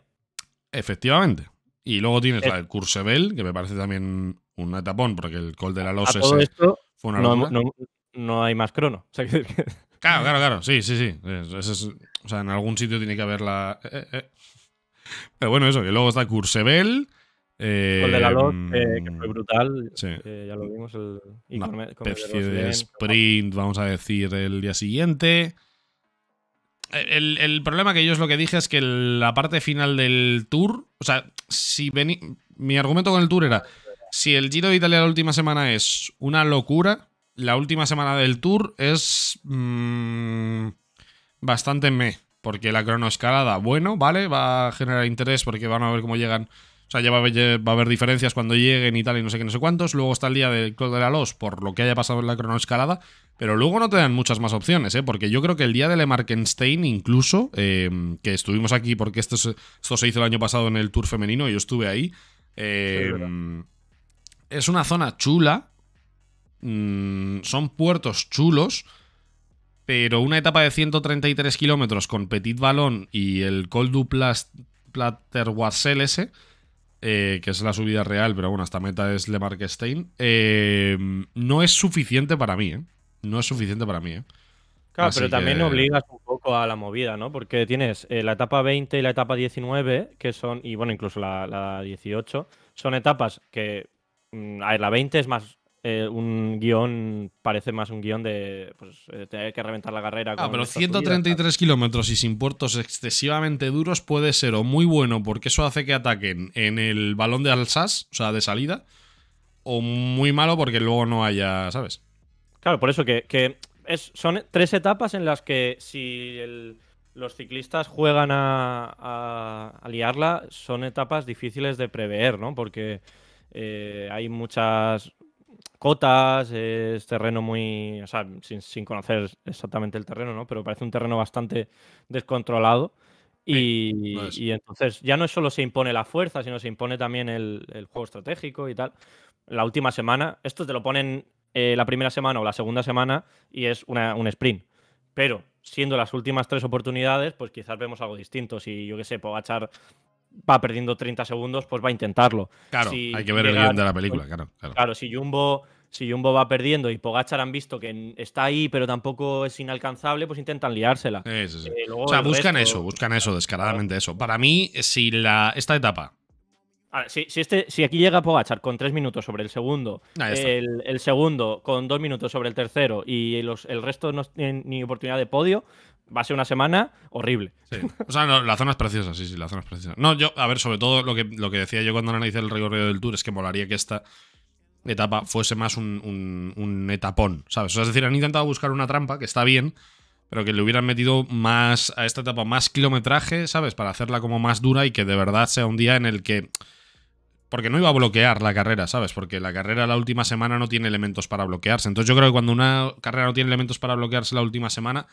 Efectivamente. Y luego tienes eh la el Cursebel, que me parece también un etapón, porque el col de la Los fue una no, no, no, hay más crono. Claro, claro, claro. Sí, sí, sí. o sea, en algún sitio tiene que haber la. Eh, eh, pero bueno, eso, que luego está Cursebel el eh, de la que fue mm, brutal, ya lo vimos. El, sprint, vamos a decir, el día siguiente. El, problema que yo es lo que dije es que la parte final del tour, o sea, si mi argumento con el tour era, si el Giro de Italia la última semana es una locura, la última semana del tour es mm, bastante me porque la cronoescalada, bueno, vale, va a generar interés porque van a ver cómo llegan o sea, ya va a, haber, diferencias cuando lleguen y tal, y no sé qué, no sé cuántos. Luego está el día del Club de la Los, por lo que haya pasado en la cronoescalada. Pero luego no te dan muchas más opciones, ¿eh? Porque yo creo que el día de Le Markenstein, incluso, em, que estuvimos aquí, porque esto, se hizo el año pasado en el Tour femenino, y yo estuve ahí. Em, es una zona chula. Mm, son puertos chulos. Pero una etapa de 133 kilómetros con Petit Ballon y el Col du Platte-Wassel ese eh, que es la subida real, pero bueno, esta meta es Le Stein, eh, no es suficiente para mí, ¿eh? No es suficiente para mí, ¿eh? Claro, pero también obligas un poco a la movida, ¿no? Porque tienes eh, la etapa 20 y la etapa 19, que son, y bueno, incluso la, la 18, son etapas que, mm, a ver, la 20 es más eh, un guión, parece más un guión de pues, eh, tener que reventar la carrera. Ah, pero 133 kilómetros y sin puertos excesivamente duros puede ser o muy bueno porque eso hace que ataquen en el balón de Alsace, o sea, de salida, o muy malo porque luego no haya, ¿sabes? Claro, por eso que, son tres etapas en las que si los ciclistas juegan a, a, liarla, son etapas difíciles de prever, ¿no? Porque... Eh, hay muchas cotas, es terreno muy, o sea, sin, conocer exactamente el terreno, ¿no? Pero parece un terreno bastante descontrolado. Y, entonces ya no solo se impone la fuerza, sino se impone también el, juego estratégico y tal. La última semana, esto te lo ponen eh, la primera semana o la segunda semana y es un sprint. Pero siendo las últimas tres oportunidades, pues quizás vemos algo distinto. Si yo qué sé, echar va perdiendo 30 segundos, pues va a intentarlo. Claro, hay que ver el guión de la película, claro, claro. si Jumbo, si va perdiendo y Pogachar han visto que está ahí, pero tampoco es inalcanzable, pues intentan liársela. Eh, o sea, buscan eso, buscan eso, descaradamente eso. Para mí, si la, esta etapa. si, este, si aquí llega Pogachar con tres minutos sobre el segundo, el, segundo con dos minutos sobre el tercero y los, el resto no tienen ni oportunidad de podio, va a ser una semana horrible. Sí. O sea, no, la zona es preciosa, sí, sí, la zona es preciosa. No, yo, a ver, sobre todo lo que, lo que decía yo cuando analicé el recorrido del Tour es que molaría que esta etapa fuese más un, etapón, ¿sabes? es decir, han intentado buscar una trampa que está bien, pero que le hubieran metido más a esta etapa más kilometraje, ¿sabes? Para hacerla como más dura y que de verdad sea un día en el que porque no iba a bloquear la carrera, ¿sabes? Porque la carrera la última semana no tiene elementos para bloquearse. Entonces yo creo que cuando una carrera no tiene elementos para bloquearse la última semana,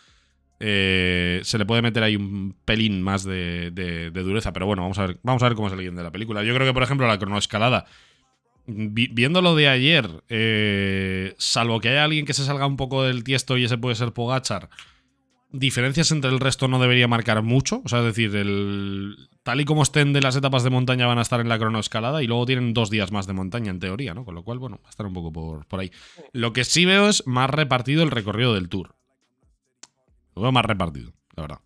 eh, se le puede meter ahí un pelín más de, dureza. Pero bueno, vamos a, ver, vamos a ver cómo es el guión de la película. Yo creo que, por ejemplo, la cronoescalada. Viendo viéndolo de ayer, eh, salvo que haya alguien que se salga un poco del tiesto y ese puede ser Pogachar, diferencias entre el resto no debería marcar mucho. O sea, es decir, tal y como estén de las etapas de montaña van a estar en la cronoescalada y luego tienen dos días más de montaña en teoría, ¿no? Con lo cual, bueno, va a estar un poco por, por ahí. Lo que sí veo es más repartido el recorrido del tour. Lo veo más repartido, la verdad.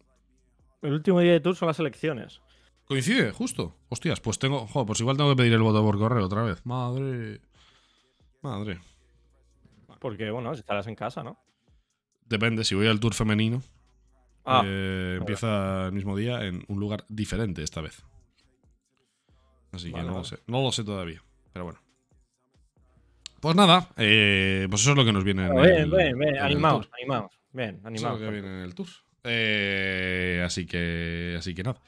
El último día de tour son las elecciones. Coincide, justo. Hostias, pues tengo. Joder, pues igual tengo que pedir el voto por correo otra vez. Madre. Madre. Porque, bueno, estarás en casa, ¿no? Depende, si voy al tour femenino. Ah. Eh, empieza el mismo día en un lugar diferente esta vez. Así que no lo sé. No lo sé todavía. Pero bueno. Pues nada, eh, pues eso es lo que nos viene. ven, ven, animaos, animaos. Bien, animado. que en el tour. Eh, así que. Así que nada.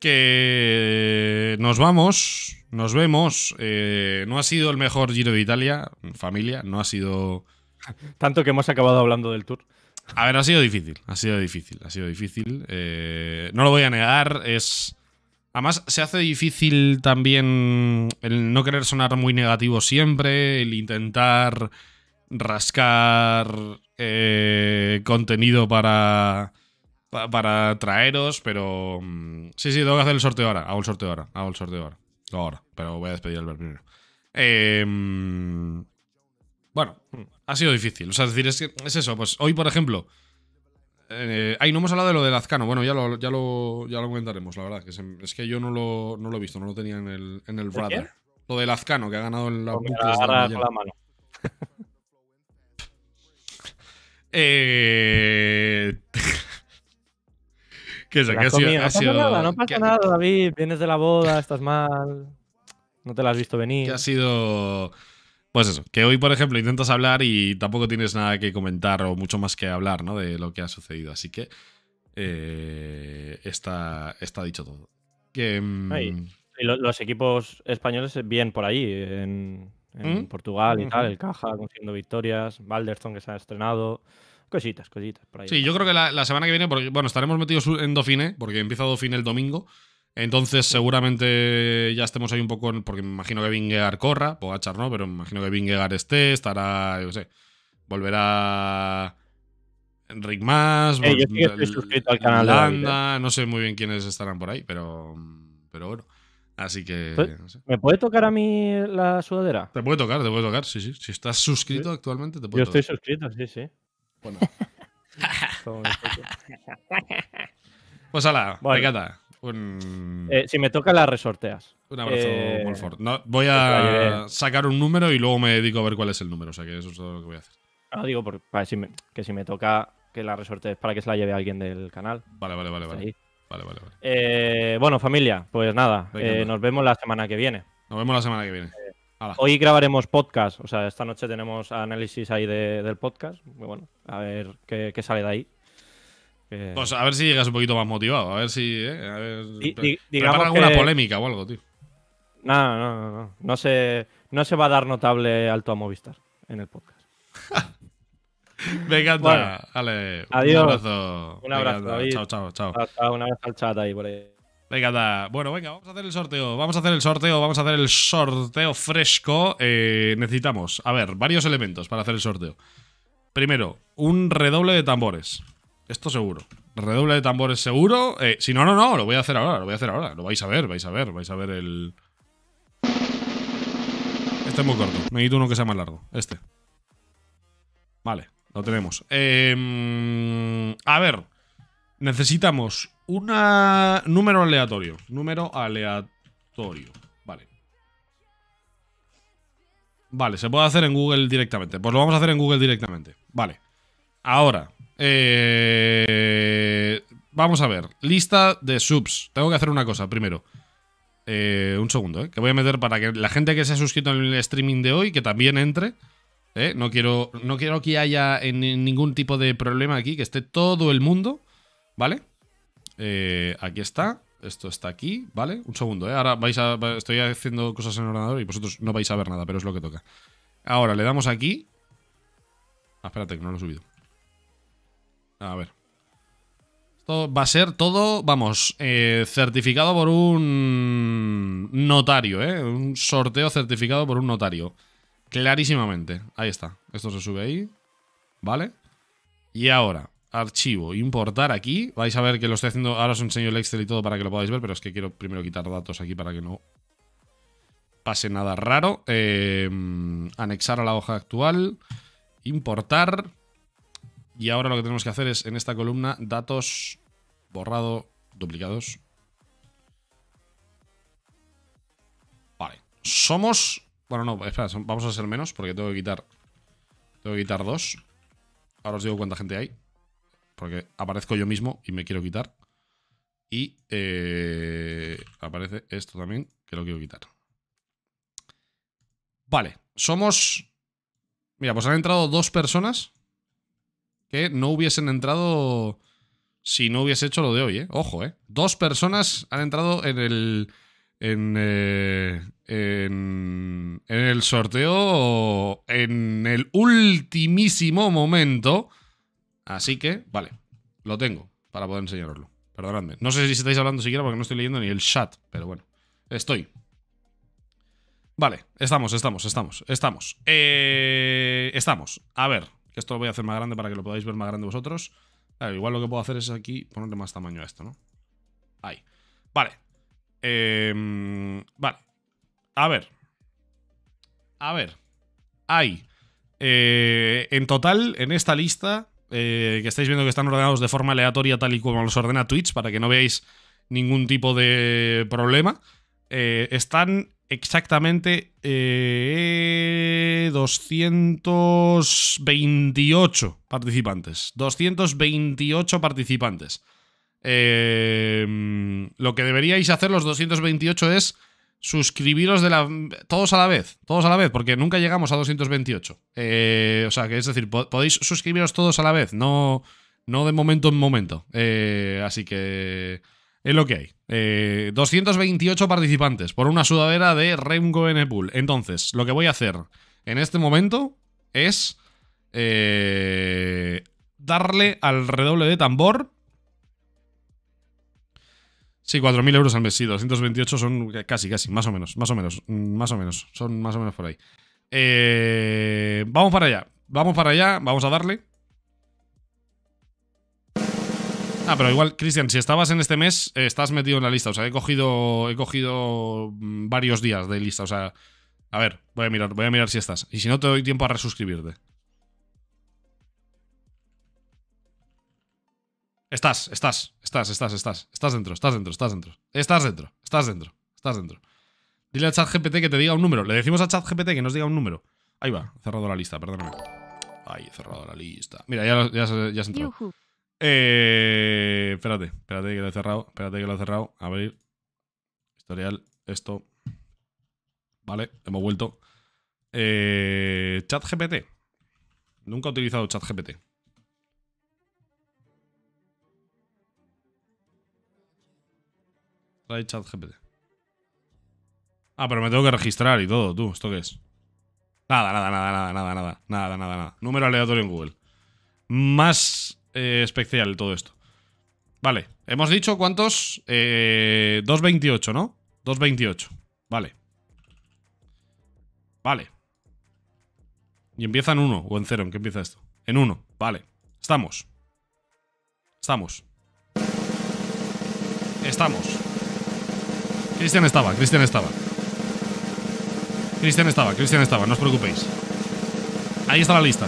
Que eh, nos vamos, nos vemos. Eh, no ha sido el mejor Giro de Italia, familia, no ha sido. Tanto que hemos acabado hablando del tour. A ver, ha sido difícil, ha sido difícil, ha sido difícil. no lo voy a negar, es. Además, se hace difícil también el no querer sonar muy negativo siempre, el intentar rascar eh, contenido para, para, traeros, pero... Mm, sí, sí, tengo que hacer el sorteo ahora. Hago el sorteo ahora. Hago el sorteo ahora. Ahora, pero voy a despedir al ver primero. Em, bueno, ha sido difícil. O sea, decir, es, que es eso. Pues hoy, por ejemplo... Eh, no hemos hablado de lo del Azcano. Bueno, ya lo, ya ya lo comentaremos, la verdad. Que es que yo no lo, he visto, no lo tenía en el, en el radar. Lo del Azcano, que ha ganado en la, Eh, ¿Qué ha No pasa nada, nada, David. Vienes de la boda, estás mal. No te la has visto venir. ¿Qué ha sido. Pues eso, que hoy, por ejemplo, intentas hablar y tampoco tienes nada que comentar o mucho más que hablar, ¿no? De lo que ha sucedido. Así que. Eh, está, está dicho todo. Mm, los equipos españoles eh, bien por ahí. En, en Portugal y tal, el Caja consiguiendo victorias, Balderson que se ha estrenado. Cositas, cositas. Por ahí sí, yo creo que la, semana que viene, porque bueno, estaremos metidos en Dauphine, porque empieza Dauphine el domingo. Entonces, seguramente ya estemos ahí un poco, porque me imagino que Vingegaard corra, Pogachar no, pero me imagino que Vingegaard esté, estará, yo qué sé, volverá Enric Más, volverá. Eh. no sé muy bien quiénes estarán por ahí, pero, pero bueno. Así que. Pues, ¿Me puede tocar a mí la sudadera? Te puede tocar, te puede tocar, sí, sí. Si estás suscrito actualmente, te puede Yo estoy suscrito, sí, sí. Bueno. pues hala, vale. un... Eh, si me toca, la resorteas. Un abrazo, eh... Wolford. No, voy a sacar un número y luego me dedico a ver cuál es el número. O sea que eso es todo lo que voy a hacer. No, ah, digo, porque, si me, que si me toca que la resortees para que se la lleve alguien del canal. Vale, vale, vale. vale. Vale, vale, vale. Eh, bueno, familia, pues nada, eh, nos vemos la semana que viene. Nos vemos la semana que viene. Eh, hoy grabaremos podcast, o sea, esta noche tenemos análisis ahí del podcast. Muy Bueno, a ver qué, qué sale de ahí. Pues a ver si llegas un poquito más motivado, a ver si. Eh, digamos prepara alguna polémica o algo, tío. No, no, no, no. No se, no se va a dar notable alto a Movistar en el podcast. Me encanta. Vale, adiós. Un abrazo. Un abrazo. Chao, chao, chao. Hasta una al chat ahí por ahí. Venga, da. Bueno, venga, vamos a hacer el sorteo. Vamos a hacer el sorteo, vamos a hacer el sorteo fresco. Eh, necesitamos, a ver, varios elementos para hacer el sorteo. Primero, un redoble de tambores. Esto seguro. Redoble de tambores seguro. Eh, si no, no, no, lo voy a hacer ahora, lo voy a hacer ahora. Lo vais a ver, vais a ver, vais a ver el. Este es muy corto. Necesito uno que sea más largo. Este. Vale. Lo tenemos. Em, a ver. Necesitamos un Número aleatorio. Número aleatorio. Vale. Vale, se puede hacer en Google directamente. Pues lo vamos a hacer en Google directamente. Vale. Ahora. Eh, vamos a ver. Lista de subs. Tengo que hacer una cosa primero. Eh, un segundo, eh, Que voy a meter para que la gente que se ha suscrito en el streaming de hoy, que también entre. ¿eh? No, quiero, no quiero que haya en, ningún tipo de problema aquí, que esté todo el mundo, ¿vale? Eh, aquí está, esto está aquí, ¿vale? Un segundo, ¿eh? Ahora vais a, estoy haciendo cosas en el ordenador y vosotros no vais a ver nada, pero es lo que toca. Ahora le damos aquí. Ah, espérate, que no lo he subido. A ver. Esto va a ser todo, vamos, eh, certificado por un notario, Un sorteo certificado por un notario. Clarísimamente. Ahí está. Esto se sube ahí. ¿Vale? Y ahora, archivo, importar aquí. Vais a ver que lo estoy haciendo. Ahora os enseño el Excel y todo para que lo podáis ver, pero es que quiero primero quitar datos aquí para que no pase nada raro. Eh, anexar a la hoja actual. Importar. Y ahora lo que tenemos que hacer es en esta columna datos borrado, duplicados. Vale. Somos bueno, no, espera, vamos a ser menos porque tengo que quitar. Tengo que quitar dos. Ahora os digo cuánta gente hay. Porque aparezco yo mismo y me quiero quitar. Y eh, aparece esto también, que lo quiero quitar. Vale, somos... Mira, pues han entrado dos personas que no hubiesen entrado si no hubiese hecho lo de hoy, ¿eh? Ojo, ¿eh? Dos personas han entrado en el... En, eh, en, el sorteo en el ultimísimo momento. Así que, vale, lo tengo para poder enseñaroslo. Perdonadme. No sé si estáis hablando siquiera porque no estoy leyendo ni el chat, pero bueno, estoy. Vale, estamos, estamos, estamos, estamos. Eh, estamos. A ver, que esto lo voy a hacer más grande para que lo podáis ver más grande vosotros. igual lo que puedo hacer es aquí ponerle más tamaño a esto, ¿no? Ahí. Vale. Eh, vale. A ver. A ver. Hay. Eh, en total, en esta lista, eh, que estáis viendo que están ordenados de forma aleatoria, tal y como los ordena Twitch, para que no veáis ningún tipo de problema, eh, están exactamente 228 participantes. 228 participantes. lo que deberíais hacer los 228 es suscribiros de la, todos a la vez, todos a la vez, porque nunca llegamos a 228. Eh, o sea, que es decir, podéis suscribiros todos a la vez, no, no de momento en momento. Eh, así que es lo que hay. 228 eh, participantes por una sudadera de Remco pool, Entonces, lo que voy a hacer en este momento es darle al redoble de tambor Sí, 4.000 euros al mes, sí, 228 son casi, casi, más o menos, más o menos, mm, más o menos, son más o menos por ahí. Eh, vamos para allá, vamos para allá, vamos a darle. Ah, pero igual, Cristian, si estabas en este mes, eh, estás metido en la lista. O sea, he cogido, he cogido mm, varios días de lista. O sea, a ver, voy a mirar, voy a mirar si estás. Y si no, te doy tiempo a resuscribirte. Estás, estás, estás, estás, estás. Estás dentro, estás dentro, estás dentro. Estás dentro, estás dentro, estás dentro. Dile a ChatGPT que te diga un número. Le decimos a ChatGPT que nos diga un número. Ahí va, cerrado la lista, perdóname. Ahí cerrado la lista. Mira, ya, ya, ya, se entró. Eh, espérate, espérate que lo he cerrado. Espérate que lo he cerrado. Abrir. Historial, esto. Vale, hemos vuelto. Eh, ChatGPT. Nunca he utilizado ChatGPT. Ah, pero me tengo que registrar y todo, tú. ¿Esto qué es? Nada, nada, nada, nada, nada, nada, nada, nada, nada. Número aleatorio en Google. Más eh, especial todo esto. Vale, hemos dicho cuántos. 2.28, eh, ¿no? 2.28. Vale. Vale. Y empieza en 1 o en 0. ¿En qué empieza esto? En 1. Vale. Estamos. Estamos. Estamos. Cristian estaba, Cristian estaba. Cristian estaba, Cristian estaba, no os preocupéis. Ahí está la lista.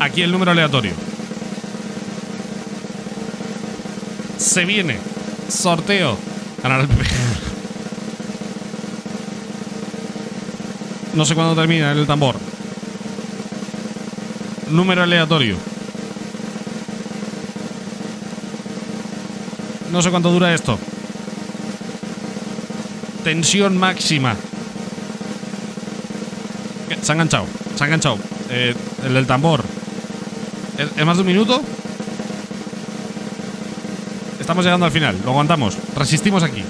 Aquí el número aleatorio. Se viene. Sorteo. Ganar el PP. No sé cuándo termina el tambor. Número aleatorio. No sé cuánto dura esto tensión máxima. Eh, se ha enganchado, se ha enganchado. Eh, el del tambor. Eh, ¿Es, más de un minuto? Estamos llegando al final, lo aguantamos. Resistimos aquí.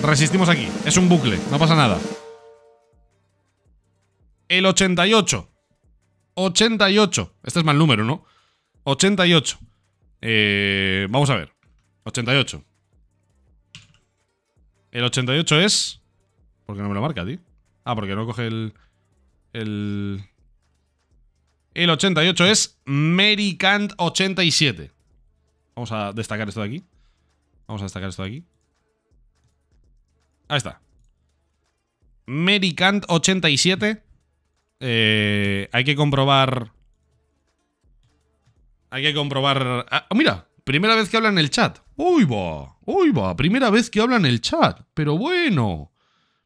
Resistimos aquí. Es un bucle, no pasa nada. El 88. 88. Este es mal número, ¿no? 88. vamos a ver. 88. El 88 es... ¿Por qué no me lo marca, tío? Ah, porque no coge el... El... El 88 es Mericant 87. Vamos a destacar esto de aquí. Vamos a destacar esto de aquí. Ahí está. Mericant 87. Eh, hay que comprobar... Hay que comprobar... Ah, mira, Primera vez que habla en el chat. Uy, va, uy, va, primera vez que habla en el chat. Pero bueno,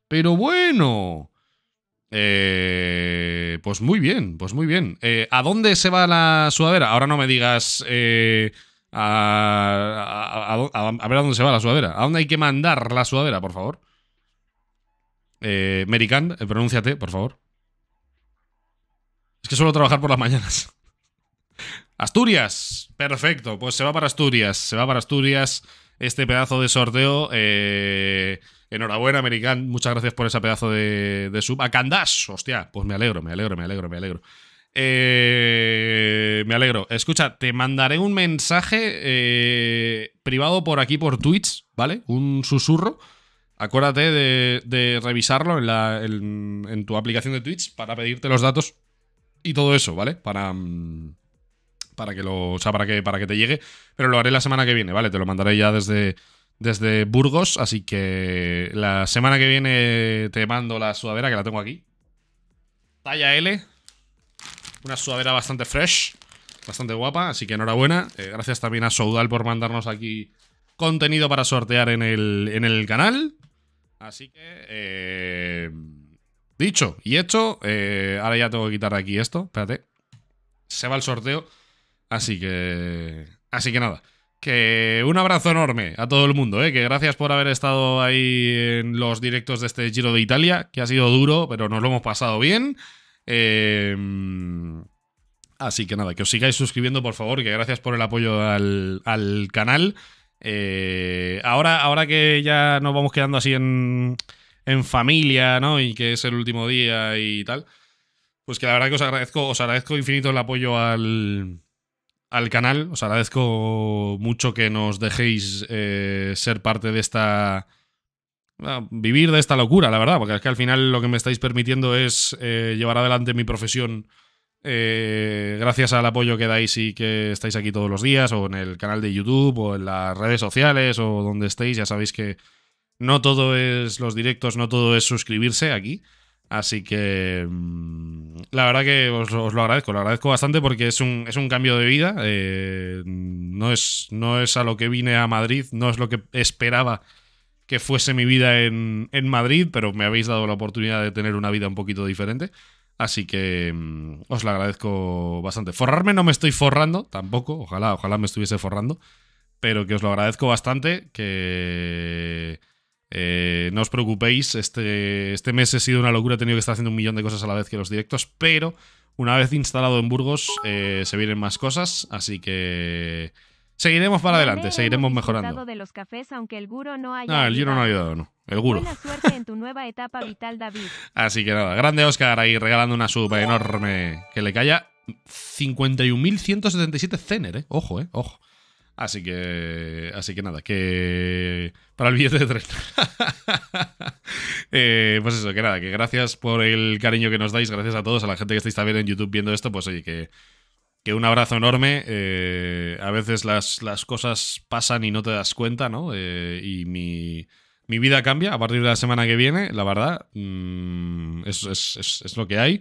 pero bueno. Eh, pues muy bien, pues muy bien. Eh, ¿A dónde se va la sudadera? Ahora no me digas eh, a, ver a dónde se va la sudadera. ¿A dónde hay que mandar la sudadera, por favor? Eh, Merican, pronúnciate, por favor. Es que suelo trabajar por las mañanas. Asturias, perfecto, pues se va para Asturias, se va para Asturias este pedazo de sorteo. Eh, enhorabuena, American, muchas gracias por ese pedazo de, de sub. A Candash, hostia, pues me alegro, me alegro, me alegro, me alegro. Eh, me alegro. Escucha, te mandaré un mensaje eh, privado por aquí, por Twitch, ¿vale? Un susurro. Acuérdate de, revisarlo en, tu aplicación de Twitch para pedirte los datos y todo eso, ¿vale? Para... Mm, para que lo, o sea, para que, para que te llegue, pero lo haré la semana que viene, ¿vale? Te lo mandaré ya desde, desde Burgos, así que la semana que viene te mando la sudadera, que la tengo aquí. Talla L, una sudadera bastante fresh, bastante guapa, así que enhorabuena. Eh, gracias también a Soudal por mandarnos aquí contenido para sortear en el, en el canal. Así que, eh, dicho y hecho, eh, ahora ya tengo que quitar de aquí esto, espérate. Se va el sorteo. Así que. Así que nada. Que un abrazo enorme a todo el mundo, ¿eh? que gracias por haber estado ahí en los directos de este Giro de Italia, que ha sido duro, pero nos lo hemos pasado bien. Eh, así que nada, que os sigáis suscribiendo, por favor, que gracias por el apoyo al, al canal. Eh, ahora, ahora que ya nos vamos quedando así en, en familia, ¿no? Y que es el último día y tal. Pues que la verdad que os agradezco, os agradezco infinito el apoyo al al canal. Os agradezco mucho que nos dejéis eh, ser parte de esta... vivir de esta locura, la verdad, porque es que al final lo que me estáis permitiendo es eh, llevar adelante mi profesión eh, gracias al apoyo que dais y que estáis aquí todos los días, o en el canal de YouTube, o en las redes sociales, o donde estéis, ya sabéis que no todo es los directos, no todo es suscribirse aquí. Así que mm, la verdad que os, lo agradezco, lo agradezco bastante porque es un, es un cambio de vida. Eh, no, es, no es a lo que vine a Madrid, no es lo que esperaba que fuese mi vida en, Madrid, pero me habéis dado la oportunidad de tener una vida un poquito diferente. Así que mm, os lo agradezco bastante. Forrarme no me estoy forrando, tampoco. Ojalá, ojalá me estuviese forrando. Pero que os lo agradezco bastante. Que eh, no os preocupéis, este, este mes ha sido una locura, he tenido que estar haciendo un millón de cosas a la vez que los directos, pero una vez instalado en Burgos eh, se vienen más cosas, así que seguiremos para adelante, seguiremos mejorando. el guro no ah, el giro no ha ayudado, no. El guro. Así que nada, grande Oscar ahí regalando una sub enorme que le calla 51.177 cener, eh. Ojo, eh, ojo. Así que, así que nada, que para el billete de tren. Eh, pues eso, que nada, que gracias por el cariño que nos dais, gracias a todos, a la gente que estáis también en YouTube viendo esto, pues oye, que, que un abrazo enorme. Eh, a veces las, cosas pasan y no te das cuenta, ¿no? Eh, y mi, vida cambia a partir de la semana que viene, la verdad, mm, es lo que hay.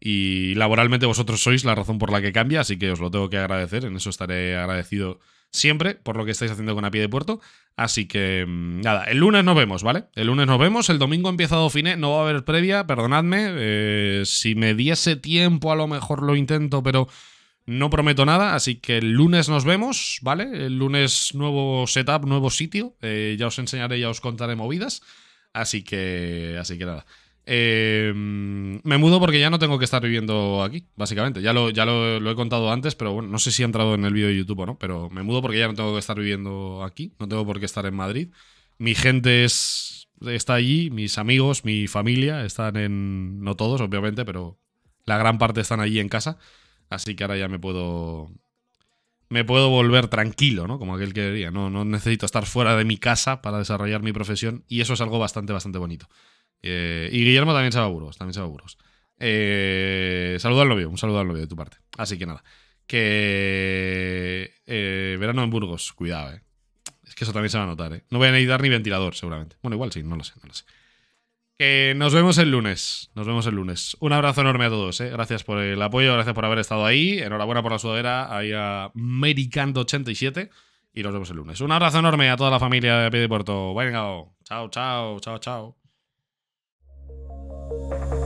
Y laboralmente vosotros sois la razón por la que cambia, así que os lo tengo que agradecer, en eso estaré agradecido siempre por lo que estáis haciendo con a pie de puerto. Así que mm, nada, el lunes nos vemos, ¿vale? El lunes nos vemos, el domingo empieza fine, no va a haber previa, perdonadme. Eh, si me diese tiempo a lo mejor lo intento, pero no prometo nada, así que el lunes nos vemos, ¿vale? El lunes nuevo setup, nuevo sitio, eh, ya os enseñaré, ya os contaré movidas. Así que, así que nada. Eh, me mudo porque ya no tengo que estar viviendo aquí, básicamente. Ya, lo, ya lo, he contado antes, pero bueno, no sé si ha entrado en el vídeo de YouTube o no, pero me mudo porque ya no tengo que estar viviendo aquí, no tengo por qué estar en Madrid. Mi gente está allí, mis amigos, mi familia están en... No todos, obviamente, pero la gran parte están allí en casa. Así que ahora ya me puedo... Me puedo volver tranquilo, ¿no? Como aquel que diría. No, no necesito estar fuera de mi casa para desarrollar mi profesión y eso es algo bastante, bastante bonito. Eh, y Guillermo también se va a Burgos, también se va a Burgos. Eh, saludo al novio, un saludo al novio de tu parte. Así que nada, que eh, verano en Burgos, cuidado, Es que eso también se va a notar, No voy a necesitar ni ventilador, seguramente. Bueno, igual sí, no lo sé, no lo sé. nos vemos el lunes. Nos vemos el lunes. Un abrazo enorme a todos, Gracias por el apoyo, gracias por haber estado ahí. Enhorabuena por la sudadera, ahí a Mericando87. Y nos vemos el lunes. Un abrazo enorme a toda la familia de Pie de Puerto. Venga, oh. chao, chao, chao, chao. Thank you.